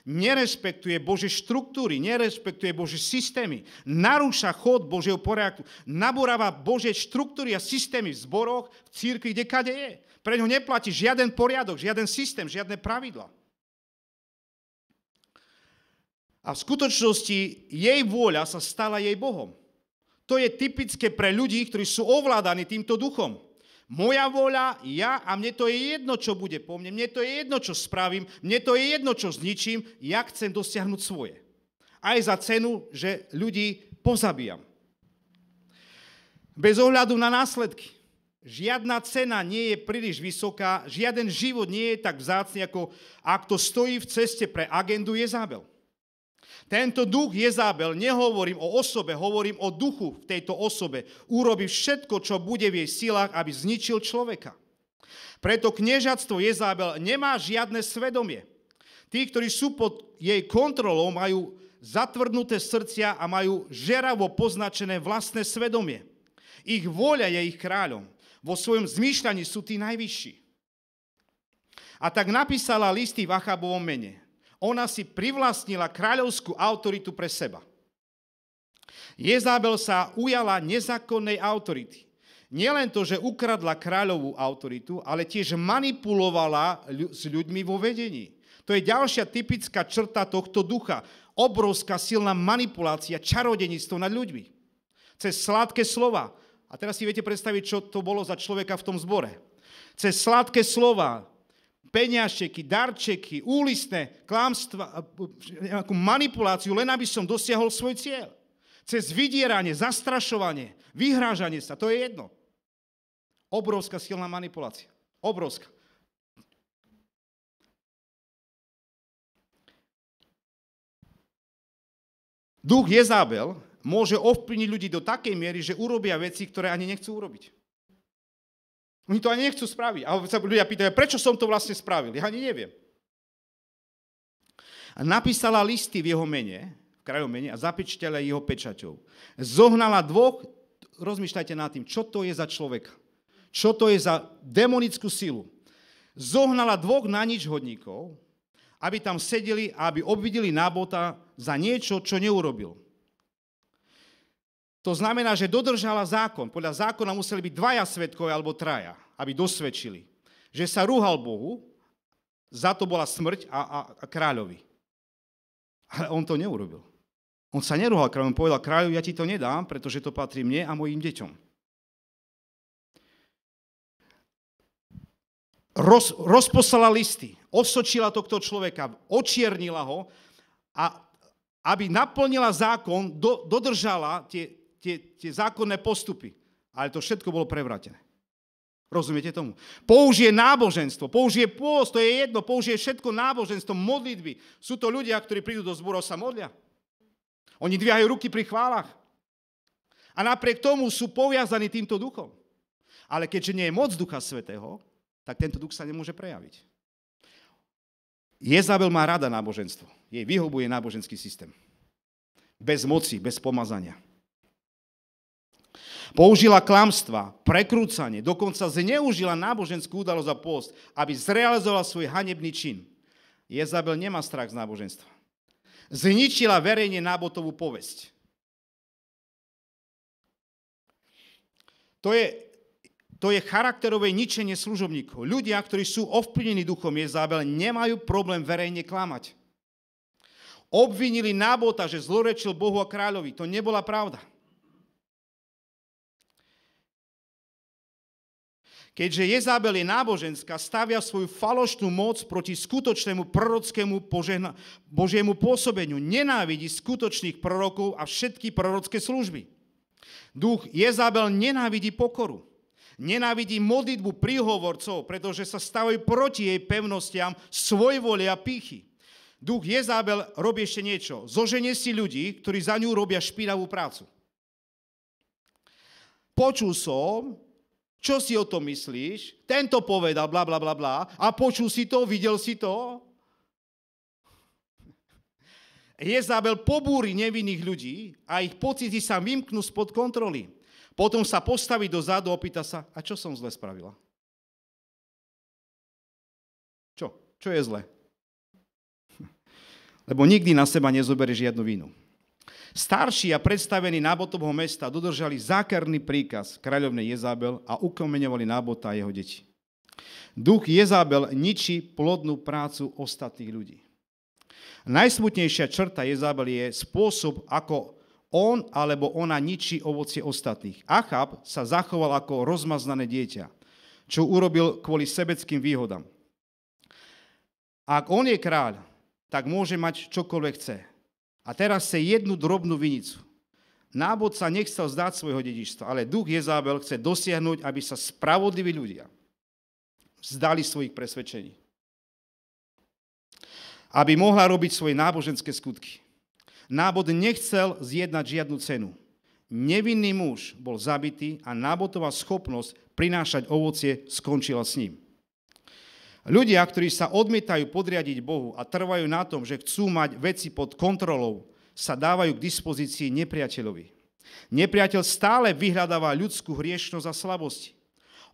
nerespektuje Bože štruktúry, nerespektuje Bože systémy, narúša chod Božieho poriadku, naboráva Bože štruktúry a systémy v zboroch, v církvi, kde kade je. Pre ňo neplatí žiaden poriadok, žiaden systém, žiadne pravidla. A v skutočnosti jej vôľa sa stala jej Bohom. To je typické pre ľudí, ktorí sú ovládaní týmto duchom. Moja vola, ja a mne to je jedno, čo bude po mne, mne to je jedno, čo spravím, mne to je jedno, čo zničím, ja chcem dosiahnuť svoje. Aj za cenu, že ľudí pozabíjam. Bez ohľadu na následky. Žiadna cena nie je príliš vysoká, žiaden život nie je tak vzácný, ako ak to stojí v ceste pre agendu Jezabel. Tento duch Jezábel, nehovorím o osobe, hovorím o duchu v tejto osobe, urobí všetko, čo bude v jej silách, aby zničil človeka. Preto kniežatstvo Jezábel nemá žiadne svedomie. Tí, ktorí sú pod jej kontrolou, majú zatvrdnuté srdcia a majú žeravo poznačené vlastné svedomie. Ich vôľa je ich kráľom. Vo svojom zmýšľaní sú tí najvyšší. A tak napísala listy v Achabovom mene ona si privlastnila kráľovskú autoritu pre seba. Jezábel sa ujala nezákonnej autority. Nielen to, že ukradla kráľovú autoritu, ale tiež manipulovala s ľuďmi vo vedení. To je ďalšia typická črta tohto ducha. Obrovská silná manipulácia, čarodenictvo nad ľuďmi. Cez sladké slova. A teraz si viete predstaviť, čo to bolo za človeka v tom zbore. Cez sladké slova, peňažčeky, darčeky, úlistné klamstva, eh, nejakú manipuláciu, len aby som dosiahol svoj cieľ. Cez vydieranie, zastrašovanie, vyhrážanie sa, to je jedno. Obrovská silná manipulácia. Obrovská. Duch Jezabel môže ovplyvniť ľudí do takej miery, že urobia veci, ktoré ani nechcú urobiť. Oni to ani nechcú spraviť. A sa ľudia pýtajú, prečo som to vlastne spravil? Ja ani neviem. A napísala listy v jeho mene, v krajom mene a zapečtela jeho pečaťou. Zohnala dvoch, rozmýšľajte nad tým, čo to je za človek, Čo to je za demonickú silu. Zohnala dvoch na nič hodníkov, aby tam sedeli a aby obvidili nábota za niečo, čo neurobil. To znamená, že dodržala zákon. Podľa zákona museli byť dvaja svetkovia alebo traja, aby dosvedčili, že sa rúhal Bohu, za to bola smrť a, a, a kráľovi. Ale on to neurobil. On sa nerúhal on povedal kráľu, ja ti to nedám, pretože to patrí mne a mojim deťom. Roz, rozposlala listy, osočila tohto človeka, očiernila ho a aby naplnila zákon, do, dodržala tie, tie, tie zákonné postupy. Ale to všetko bolo prevratené. Rozumiete tomu? Použije náboženstvo, použije pôst, to je jedno, použije všetko náboženstvo, modlitby. Sú to ľudia, ktorí prídu do zborov sa modlia. Oni dvíhajú ruky pri chválach. A napriek tomu sú poviazaní týmto duchom. Ale keďže nie je moc Ducha Svetého, tak tento duch sa nemôže prejaviť. Jezabel má rada náboženstvo. Jej vyhobuje náboženský systém. Bez moci, bez pomazania. Použila klamstva, prekrúcanie, dokonca zneužila náboženskú udalosť a post, aby zrealizovala svoj hanebný čin. Jezabel nemá strach z náboženstva. Zničila verejne nábotovú povesť. To je, to je charakterové ničenie služobníkov. Ľudia, ktorí sú ovplyvnení duchom Jezabel, nemajú problém verejne klamať. Obvinili nábota, že zlorečil Bohu a kráľovi. To nebola pravda. Keďže Jezabel je náboženská, stavia svoju falošnú moc proti skutočnému prorockému požehna- Božiemu pôsobeniu. Nenávidí skutočných prorokov a všetky prorocké služby. Duch Jezabel nenávidí pokoru. Nenávidí modlitbu príhovorcov, pretože sa stavajú proti jej pevnostiam svoj voli a pýchy. Duch Jezabel robí ešte niečo. Zoženie si ľudí, ktorí za ňu robia špinavú prácu. Počul som, čo si o tom myslíš? Tento povedal, bla, bla, bla, bla. A počul si to? Videl si to? Jezabel pobúri nevinných ľudí a ich pocity sa vymknú spod kontroly. Potom sa postaví do zádu a opýta sa, a čo som zle spravila? Čo? Čo je zle? Lebo nikdy na seba nezoberieš žiadnu vinu. Starší a predstavení Nábotovho mesta dodržali zákerný príkaz kráľovnej Jezabel a ukomeňovali Nábota a jeho deti. Duch Jezabel ničí plodnú prácu ostatných ľudí. Najsmutnejšia črta Jezabel je spôsob, ako on alebo ona ničí ovocie ostatných. Achab sa zachoval ako rozmaznané dieťa, čo urobil kvôli sebeckým výhodám. Ak on je kráľ, tak môže mať čokoľvek chce. A teraz chce jednu drobnú vinicu. Nábod sa nechcel zdať svojho dedičstva, ale duch Jezábel chce dosiahnuť, aby sa spravodliví ľudia vzdali svojich presvedčení. Aby mohla robiť svoje náboženské skutky. Nábod nechcel zjednať žiadnu cenu. Nevinný muž bol zabitý a nábotová schopnosť prinášať ovocie skončila s ním. Ľudia, ktorí sa odmietajú podriadiť Bohu a trvajú na tom, že chcú mať veci pod kontrolou, sa dávajú k dispozícii nepriateľovi. Nepriateľ stále vyhľadáva ľudskú hriešnosť a slabosti.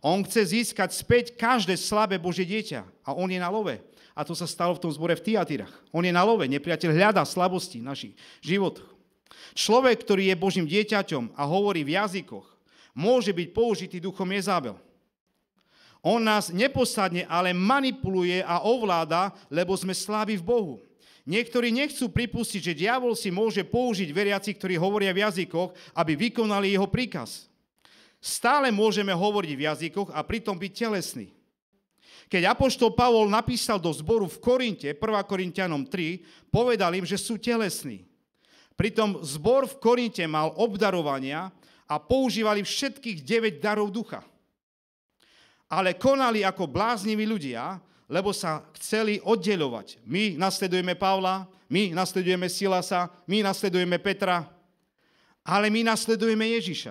On chce získať späť každé slabé Bože dieťa a on je na love. A to sa stalo v tom zbore v Tiatyrach. On je na love, nepriateľ hľadá slabosti v našich životoch. Človek, ktorý je Božím dieťaťom a hovorí v jazykoch, môže byť použitý duchom Jezabel. On nás neposadne, ale manipuluje a ovláda, lebo sme slabí v Bohu. Niektorí nechcú pripustiť, že diabol si môže použiť veriaci, ktorí hovoria v jazykoch, aby vykonali jeho príkaz. Stále môžeme hovoriť v jazykoch a pritom byť telesný. Keď Apoštol Pavol napísal do zboru v Korinte, 1. Korintianom 3, povedal im, že sú telesní. Pritom zbor v Korinte mal obdarovania a používali všetkých 9 darov ducha ale konali ako blázniví ľudia, lebo sa chceli oddeľovať. My nasledujeme Pavla, my nasledujeme Silasa, my nasledujeme Petra, ale my nasledujeme Ježiša.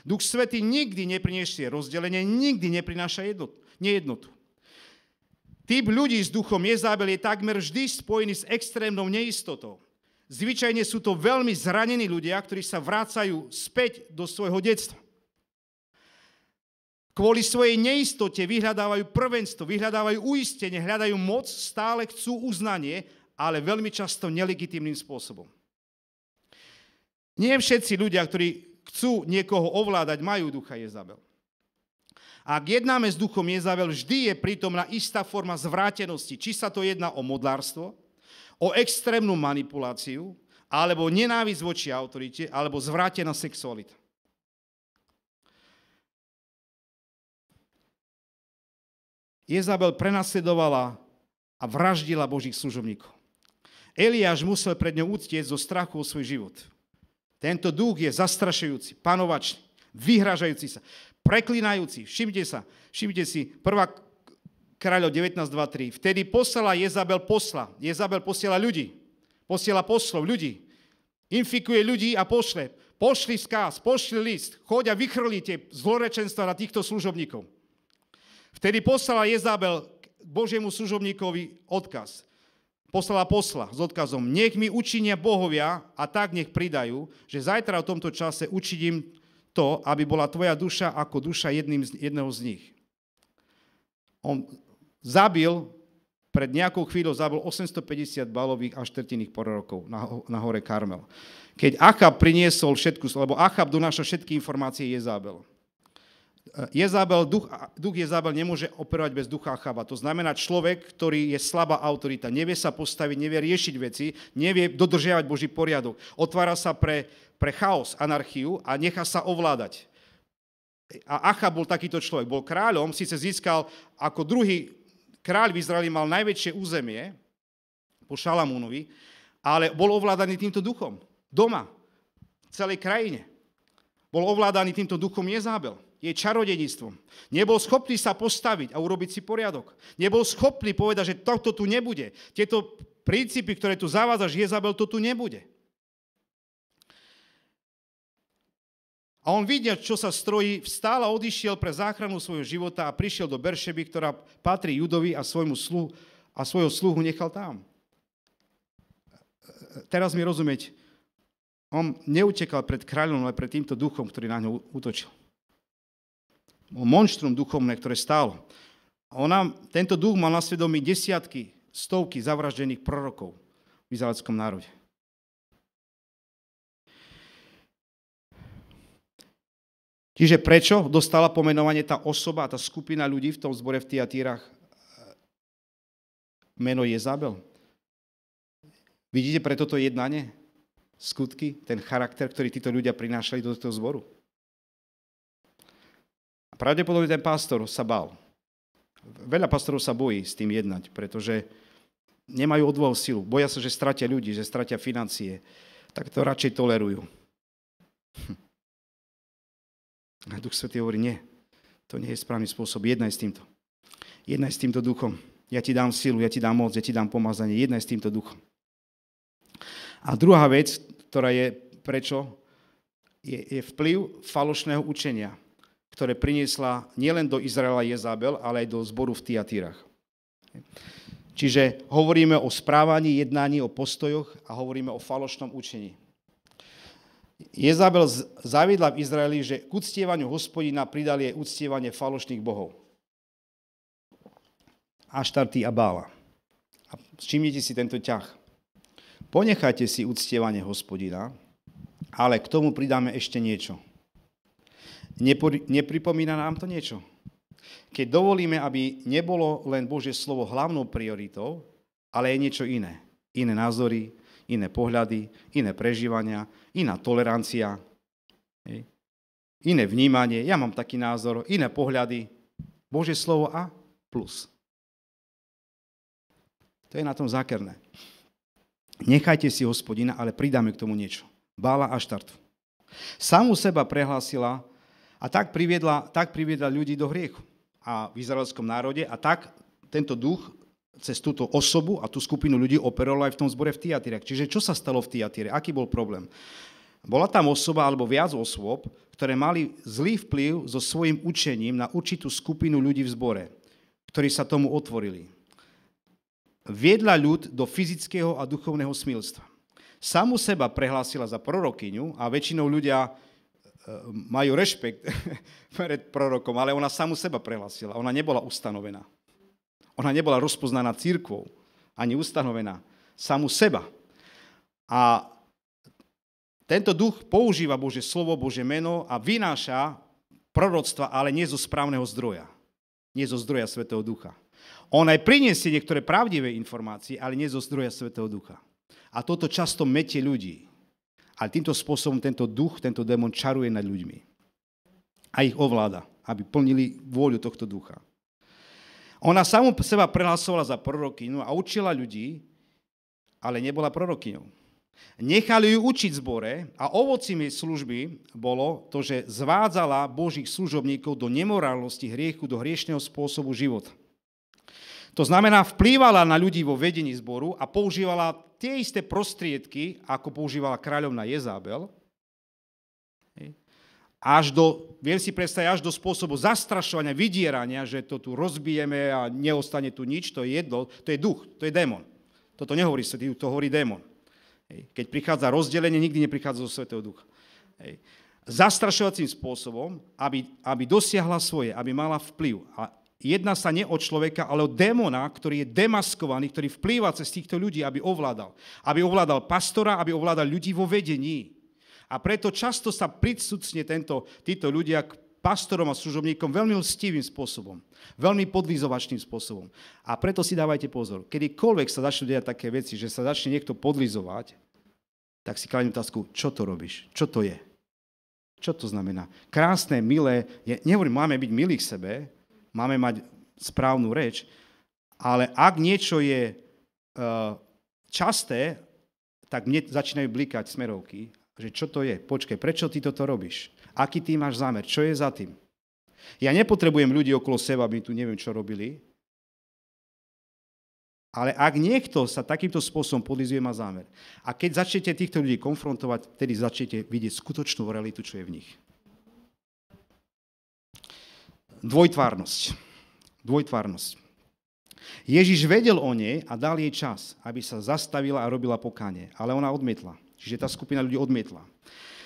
Duch Svety nikdy nepriniesie rozdelenie, nikdy neprináša jednot, nejednotu. Typ ľudí s duchom Jezabel je takmer vždy spojený s extrémnou neistotou. Zvyčajne sú to veľmi zranení ľudia, ktorí sa vrácajú späť do svojho detstva. Kvôli svojej neistote vyhľadávajú prvenstvo, vyhľadávajú uistenie, hľadajú moc, stále chcú uznanie, ale veľmi často nelegitímnym spôsobom. Nie všetci ľudia, ktorí chcú niekoho ovládať, majú ducha Jezabel. Ak jednáme s duchom Jezabel, vždy je prítomná istá forma zvrátenosti. Či sa to jedná o modlárstvo, o extrémnu manipuláciu, alebo nenávisť voči autorite, alebo zvrátená sexualita. Jezabel prenasledovala a vraždila Božích služobníkov. Eliáš musel pred ňou úctieť zo strachu o svoj život. Tento duch je zastrašujúci, panovačný, vyhražajúci sa, preklinajúci. Všimte sa, všimte si, prvá kráľov 19.2.3. Vtedy poslala Jezabel posla. Jezabel posiela ľudí. Posiela poslov, ľudí. Infikuje ľudí a pošle. Pošli skáz, pošli list. Choď a vychrlite zlorečenstva na týchto služobníkov. Vtedy poslala Jezabel k Božiemu služobníkovi odkaz. Poslala posla s odkazom, nech mi učinia bohovia a tak nech pridajú, že zajtra v tomto čase učiním to, aby bola tvoja duša ako duša jedným z, jedného z nich. On zabil, pred nejakou chvíľou zabil 850 balových a štvrtinných prorokov na, na hore Karmel. Keď Achab priniesol všetku, lebo Achab donáša všetky informácie Jezabel. Eh, Jezabel, duch, duch Jezabel nemôže operovať bez ducha Achaba. To znamená človek, ktorý je slabá autorita, nevie sa postaviť, nevie riešiť veci, nevie dodržiavať Boží poriadok. Otvára sa pre, pre chaos, anarchiu a nechá sa ovládať. A Achab bol takýto človek. Bol kráľom, síce získal ako druhý kráľ v Izraeli, mal najväčšie územie po Šalamúnovi, ale bol ovládaný týmto duchom. Doma, v celej krajine. Bol ovládaný týmto duchom Jezabel je čarodejníctvom. Nebol schopný sa postaviť a urobiť si poriadok. Nebol schopný povedať, že toto tu nebude. Tieto princípy, ktoré tu zavádzaš, Jezabel, to tu nebude. A on videl, čo sa strojí, vstál a odišiel pre záchranu svojho života a prišiel do Beršeby, ktorá patrí Judovi a, svojmu sluhu, a svojho sluhu nechal tam. Teraz mi rozumieť, on neutekal pred kráľom, ale pred týmto duchom, ktorý na ňo útočil monštrum duchovné, ktoré stálo. Ona, tento duch mal na svedomí desiatky, stovky zavraždených prorokov v izraelskom národe. Čiže prečo dostala pomenovanie tá osoba, tá skupina ľudí v tom zbore v Tiatírach eh, meno Jezabel? Vidíte preto to jednanie? Skutky, ten charakter, ktorý títo ľudia prinášali do toho zboru pravdepodobne ten pastor sa bal. Veľa pastorov sa bojí s tým jednať, pretože nemajú odvahu silu. Boja sa, že stratia ľudí, že stratia financie. Tak to radšej tolerujú. Hm. A Duch Svetý hovorí, nie, to nie je správny spôsob. Jednaj s týmto. Jednaj s týmto duchom. Ja ti dám silu, ja ti dám moc, ja ti dám pomazanie. Jednaj s týmto duchom. A druhá vec, ktorá je prečo, je, je vplyv falošného učenia ktoré priniesla nielen do Izraela Jezabel, ale aj do zboru v Tiatírach. Čiže hovoríme o správaní, jednaní, o postojoch a hovoríme o falošnom učení. Jezabel zaviedla v Izraeli, že k uctievaniu hospodina pridali aj uctievanie falošných bohov. Aštarty a Bála. A všimnite si tento ťah. Ponechajte si uctievanie hospodina, ale k tomu pridáme ešte niečo – nepripomína nám to niečo? Keď dovolíme, aby nebolo len Božie slovo hlavnou prioritou, ale je niečo iné. Iné názory, iné pohľady, iné prežívania, iná tolerancia, iné vnímanie, ja mám taký názor, iné pohľady. Božie slovo a plus. To je na tom zákerné. Nechajte si hospodina, ale pridáme k tomu niečo. Bála a štartu. Samu seba prehlásila a tak priviedla, tak priviedla ľudí do hriechu a v izraelskom národe a tak tento duch cez túto osobu a tú skupinu ľudí operoval aj v tom zbore v Tiatire. Čiže čo sa stalo v Tiatire? Aký bol problém? Bola tam osoba alebo viac osôb, ktoré mali zlý vplyv so svojím učením na určitú skupinu ľudí v zbore, ktorí sa tomu otvorili. Viedla ľud do fyzického a duchovného smilstva. Samu seba prehlásila za prorokyňu a väčšinou ľudia Ehm, majú rešpekt pred prorokom, ale ona samu seba prehlasila. Ona nebola ustanovená. Ona nebola rozpoznaná církvou, ani ustanovená. Samu seba. A tento duch používa Bože slovo, Bože meno a vynáša proroctva, ale nie zo správneho zdroja. Nie zo zdroja Svetého Ducha. On aj priniesie niektoré pravdivé informácie, ale nie zo zdroja Svetého Ducha. A toto často metie ľudí. A týmto spôsobom tento duch, tento démon čaruje nad ľuďmi. A ich ovláda, aby plnili vôľu tohto ducha. Ona samú seba prehlasovala za prorokynu a učila ľudí, ale nebola prorokinou. Nechali ju učiť zbore a ovocím jej služby bolo to, že zvádzala Božích služobníkov do nemorálnosti hriechu, do hriešného spôsobu života. To znamená, vplývala na ľudí vo vedení zboru a používala tie isté prostriedky, ako používala kráľovna Jezábel, až do, viem si predstaviť, až do spôsobu zastrašovania, vydierania, že to tu rozbijeme a neostane tu nič, to je jedlo, to je duch, to je démon. Toto nehovorí Svetý Duch, to hovorí démon. Keď prichádza rozdelenie, nikdy neprichádza zo Svetého Ducha. Zastrašovacím spôsobom, aby, aby dosiahla svoje, aby mala vplyv. A jedná sa nie o človeka, ale o démona, ktorý je demaskovaný, ktorý vplýva cez týchto ľudí, aby ovládal. Aby ovládal pastora, aby ovládal ľudí vo vedení. A preto často sa pridsúcne tento, títo ľudia k pastorom a služobníkom veľmi lstivým spôsobom, veľmi podlizovačným spôsobom. A preto si dávajte pozor. Kedykoľvek sa začnú diať také veci, že sa začne niekto podlizovať, tak si kladím otázku, čo to robíš? Čo to je? Čo to znamená? Krásne, milé, je, nehovorím, máme byť milí k sebe, máme mať správnu reč, ale ak niečo je e, časté, tak mne začínajú blikať smerovky, že čo to je, počkej, prečo ty toto robíš, aký ty máš zámer, čo je za tým. Ja nepotrebujem ľudí okolo seba, aby tu neviem, čo robili, ale ak niekto sa takýmto spôsobom podlizuje, má zámer. A keď začnete týchto ľudí konfrontovať, tedy začnete vidieť skutočnú realitu, čo je v nich dvojtvárnosť. Dvojtvárnosť. Ježiš vedel o nej a dal jej čas, aby sa zastavila a robila pokáne. ale ona odmietla. Čiže tá skupina ľudí odmietla.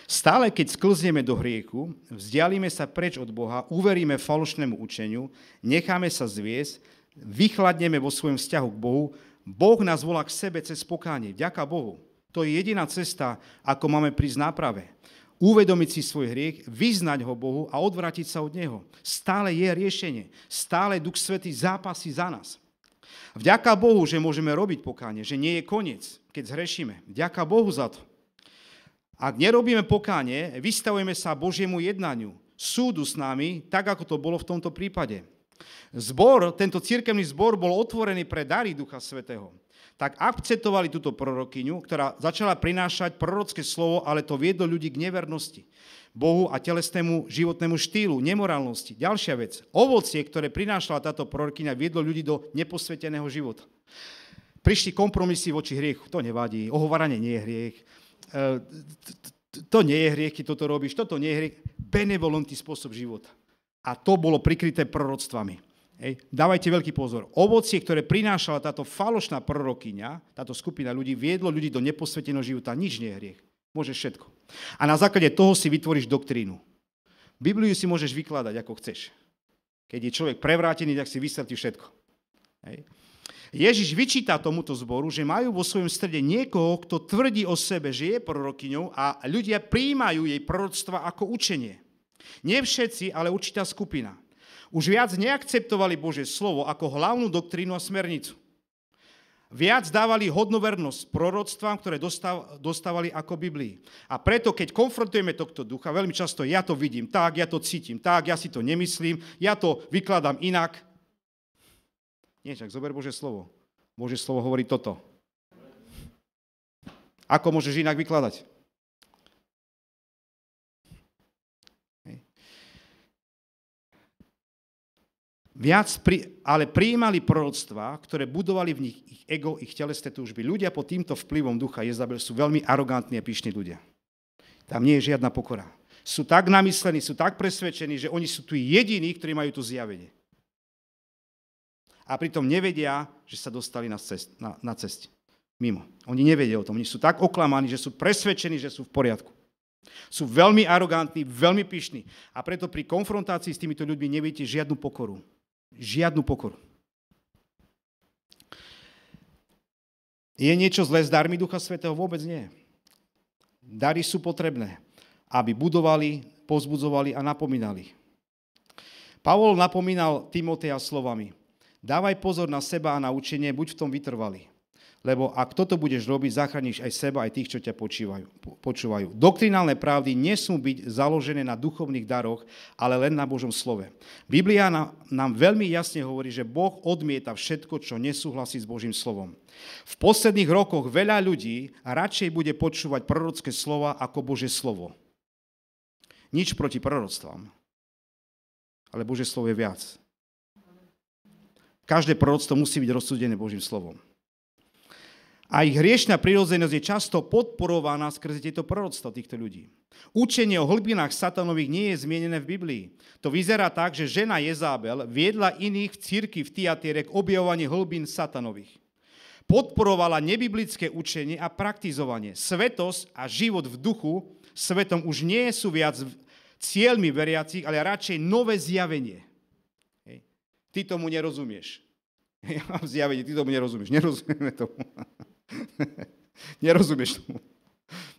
Stále, keď sklzneme do hrieku, vzdialíme sa preč od Boha, uveríme falošnému učeniu, necháme sa zviesť, vychladneme vo svojom vzťahu k Bohu, Boh nás volá k sebe cez pokánie. Ďaká Bohu. To je jediná cesta, ako máme prísť náprave uvedomiť si svoj hriech, vyznať ho Bohu a odvratiť sa od neho. Stále je riešenie. Stále Duch Svetý zápasí za nás. Vďaka Bohu, že môžeme robiť pokáne, že nie je koniec, keď zhrešíme. Vďaka Bohu za to. Ak nerobíme pokáne, vystavujeme sa Božiemu jednaniu, súdu s nami, tak ako to bolo v tomto prípade. Zbor, tento církevný zbor bol otvorený pre dary Ducha Svetého. Tak akceptovali túto prorokyňu, ktorá začala prinášať prorocké slovo, ale to viedlo ľudí k nevernosti. Bohu a telesnému životnému štýlu, nemorálnosti. Ďalšia vec. Ovocie, ktoré prinášala táto prorokyňa, viedlo ľudí do neposveteného života. Prišli kompromisy voči hriechu. To nevadí. Ohovaranie nie je hriech e, to nie je hriech, keď toto robíš, toto nie je hriech. Benevolentný spôsob života a to bolo prikryté proroctvami. Hej. Dávajte veľký pozor. Ovocie, ktoré prinášala táto falošná prorokyňa, táto skupina ľudí, viedlo ľudí do neposveteného života. Nič nie je hriech. Môže všetko. A na základe toho si vytvoríš doktrínu. Bibliu si môžeš vykladať, ako chceš. Keď je človek prevrátený, tak si vysvetlí všetko. Hej. Ježiš vyčíta tomuto zboru, že majú vo svojom strede niekoho, kto tvrdí o sebe, že je prorokyňou a ľudia príjmajú jej proroctva ako učenie. Nie všetci, ale určitá skupina. Už viac neakceptovali Božie slovo ako hlavnú doktrínu a smernicu. Viac dávali hodnovernosť proroctvám, ktoré dostávali ako Biblii. A preto, keď konfrontujeme tohto ducha, veľmi často ja to vidím tak, ja to cítim tak, ja si to nemyslím, ja to vykladám inak. Nie, však zober Bože slovo. Bože slovo hovorí toto. Ako môžeš inak vykladať? Viac pri, ale prijímali proroctvá, ktoré budovali v nich ich ego, ich telesné túžby. Ľudia pod týmto vplyvom ducha Jezabel sú veľmi arogantní a pyšní ľudia. Tam nie je žiadna pokora. Sú tak namyslení, sú tak presvedčení, že oni sú tu jediní, ktorí majú tu zjavenie. A pritom nevedia, že sa dostali na, cest, na, na ceste. Mimo. Oni nevedia o tom. Oni sú tak oklamaní, že sú presvedčení, že sú v poriadku. Sú veľmi arogantní, veľmi pyšní. A preto pri konfrontácii s týmito ľuďmi nevidíte žiadnu pokoru. Žiadnu pokoru. Je niečo zlé s darmi Ducha Svetého? Vôbec nie. Dary sú potrebné, aby budovali, pozbudzovali a napomínali. Pavol napomínal Timoteja slovami. Dávaj pozor na seba a na učenie, buď v tom vytrvalý lebo ak toto budeš robiť, zachrániš aj seba, aj tých, čo ťa počívajú, počúvajú. Doktrinálne pravdy nesmú byť založené na duchovných daroch, ale len na Božom slove. Biblia nám veľmi jasne hovorí, že Boh odmieta všetko, čo nesúhlasí s Božím slovom. V posledných rokoch veľa ľudí radšej bude počúvať prorocké slova ako Bože slovo. Nič proti prorodstvám, ale Bože slovo je viac. Každé prorodstvo musí byť rozsúdené Božím slovom. A ich hriešná prírodzenosť je často podporovaná skrze tieto proroctva týchto ľudí. Učenie o hlbinách satanových nie je zmienené v Biblii. To vyzerá tak, že žena Jezábel viedla iných v círky v Tiatiere k objavovanie hlbín satanových. Podporovala nebiblické učenie a praktizovanie. Svetosť a život v duchu svetom už nie sú viac cieľmi veriacich, ale radšej nové zjavenie. Ty tomu nerozumieš. Ja mám zjavenie, ty tomu nerozumieš. Nerozumieme tomu. Nerozumieš tomu.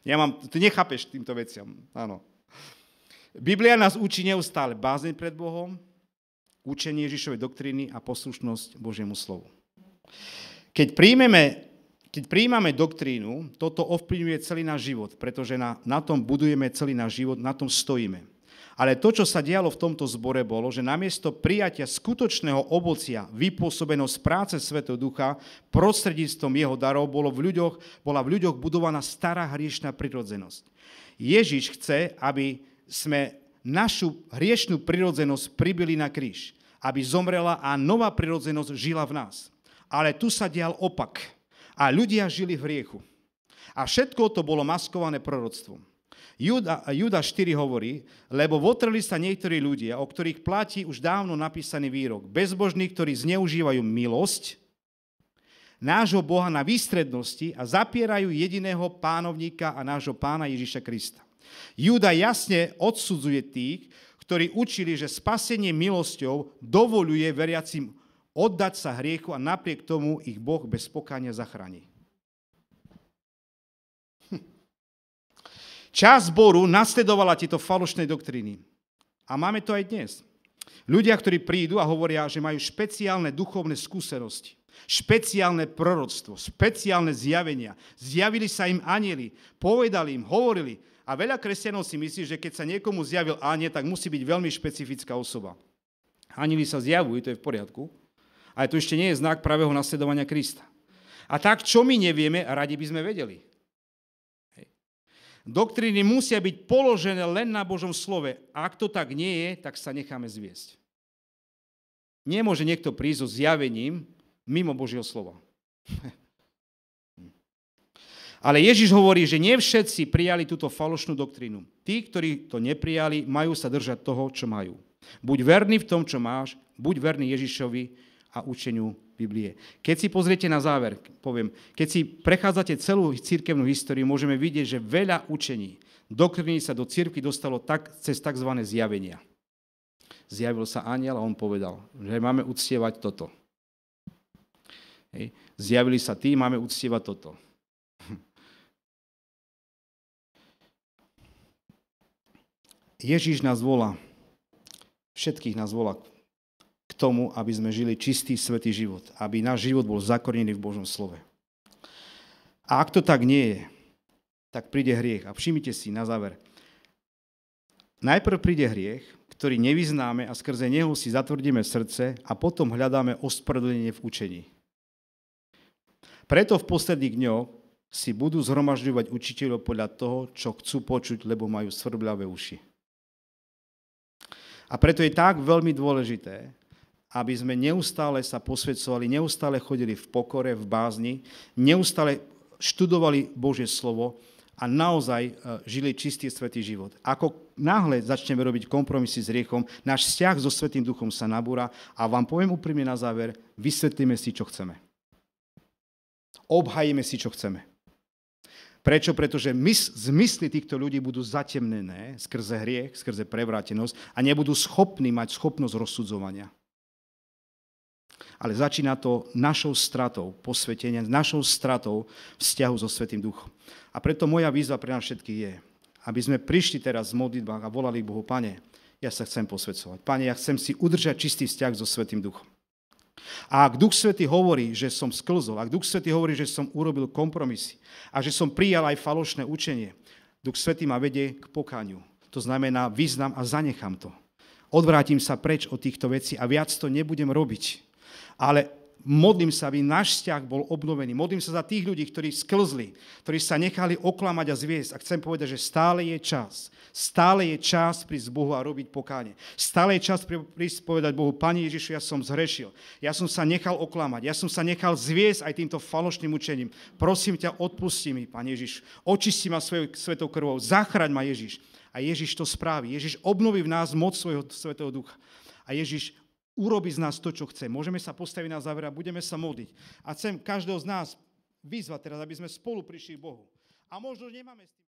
Ja mám, ty nechápeš týmto veciam. Áno. Biblia nás učí neustále bázeň pred Bohom, učenie Ježišovej doktríny a poslušnosť Božiemu slovu. Keď príjmeme keď príjmame doktrínu, toto ovplyvňuje celý náš život, pretože na, na tom budujeme celý náš život, na tom stojíme. Ale to, čo sa dialo v tomto zbore, bolo, že namiesto prijatia skutočného ovocia, z práce Svetého Ducha, prostredníctvom jeho darov bolo v ľuďoch, bola v ľuďoch budovaná stará hriešná prirodzenosť. Ježiš chce, aby sme našu hriešnú prirodzenosť pribili na kríž, aby zomrela a nová prirodzenosť žila v nás. Ale tu sa dial opak a ľudia žili v hriechu. A všetko to bolo maskované proroctvom. Juda, Juda 4 hovorí, lebo votrli sa niektorí ľudia, o ktorých platí už dávno napísaný výrok. Bezbožní, ktorí zneužívajú milosť nášho Boha na výstrednosti a zapierajú jediného pánovníka a nášho pána Ježiša Krista. Júda jasne odsudzuje tých, ktorí učili, že spasenie milosťou dovoluje veriacim oddať sa hriechu a napriek tomu ich Boh bez pokáňa zachráni. Čas zboru nasledovala tieto falošné doktríny. A máme to aj dnes. Ľudia, ktorí prídu a hovoria, že majú špeciálne duchovné skúsenosti, špeciálne proroctvo, špeciálne zjavenia. Zjavili sa im anieli, povedali im, hovorili. A veľa kresťanov si myslí, že keď sa niekomu zjavil aniel, tak musí byť veľmi špecifická osoba. Anieli sa zjavujú, to je v poriadku. Ale to ešte nie je znak pravého nasledovania Krista. A tak, čo my nevieme, radi by sme vedeli. Doktríny musia byť položené len na Božom slove. A ak to tak nie je, tak sa necháme zviesť. Nemôže niekto prísť so zjavením mimo Božieho slova. Ale Ježiš hovorí, že nie všetci prijali túto falošnú doktrínu. Tí, ktorí to neprijali, majú sa držať toho, čo majú. Buď verný v tom, čo máš, buď verný Ježišovi a učeniu Biblie. Keď si pozriete na záver, poviem, keď si prechádzate celú církevnú históriu, môžeme vidieť, že veľa učení, doktriny sa do církvy dostalo tak, cez tzv. zjavenia. Zjavil sa aniel a on povedal, že máme uctievať toto. Hej. Zjavili sa tí, máme uctievať toto. Ježíš nás volá, všetkých nás volá tomu, aby sme žili čistý, svetý život. Aby náš život bol zakorenený v Božom slove. A ak to tak nie je, tak príde hriech. A všimnite si na záver. Najprv príde hriech, ktorý nevyznáme a skrze neho si zatvrdíme srdce a potom hľadáme ospravedlenie v učení. Preto v posledných dňoch si budú zhromažďovať učiteľov podľa toho, čo chcú počuť, lebo majú svrbľavé uši. A preto je tak veľmi dôležité, aby sme neustále sa posvedcovali, neustále chodili v pokore, v bázni, neustále študovali Božie slovo a naozaj e, žili čistý, svetý život. Ako náhle začneme robiť kompromisy s riechom, náš vzťah so Svetým Duchom sa nabúra a vám poviem úprimne na záver, vysvetlíme si, čo chceme. Obhajíme si, čo chceme. Prečo? Pretože mys- zmysly týchto ľudí budú zatemnené skrze hriech, skrze prevrátenosť a nebudú schopní mať schopnosť rozsudzovania ale začína to našou stratou posvetenia, našou stratou vzťahu so Svetým Duchom. A preto moja výzva pre nás všetkých je, aby sme prišli teraz z modlitbách a volali Bohu, Pane, ja sa chcem posvedcovať. Pane, ja chcem si udržať čistý vzťah so Svetým Duchom. A ak Duch Svety hovorí, že som sklzol, ak Duch Svety hovorí, že som urobil kompromisy a že som prijal aj falošné učenie, Duch Svety ma vedie k pokáňu. To znamená, vyznam a zanechám to. Odvrátim sa preč od týchto vecí a viac to nebudem robiť ale modlím sa, aby náš vzťah bol obnovený. Modlím sa za tých ľudí, ktorí sklzli, ktorí sa nechali oklamať a zviesť. A chcem povedať, že stále je čas. Stále je čas prísť Bohu a robiť pokáne. Stále je čas prísť povedať Bohu, Pani Ježišu, ja som zhrešil. Ja som sa nechal oklamať. Ja som sa nechal zviesť aj týmto falošným učením. Prosím ťa, odpusti mi, Pani Ježiš. Očisti ma svojou svetou krvou. Zachraň ma, Ježiš. A Ježiš to spraví. Ježiš obnoví v nás moc svojho svetého ducha. A Ježiš urobi z nás to, čo chce. Môžeme sa postaviť na záver a budeme sa modliť. A chcem každého z nás vyzvať teraz, aby sme spolu prišli k Bohu. A možno nemáme s tým...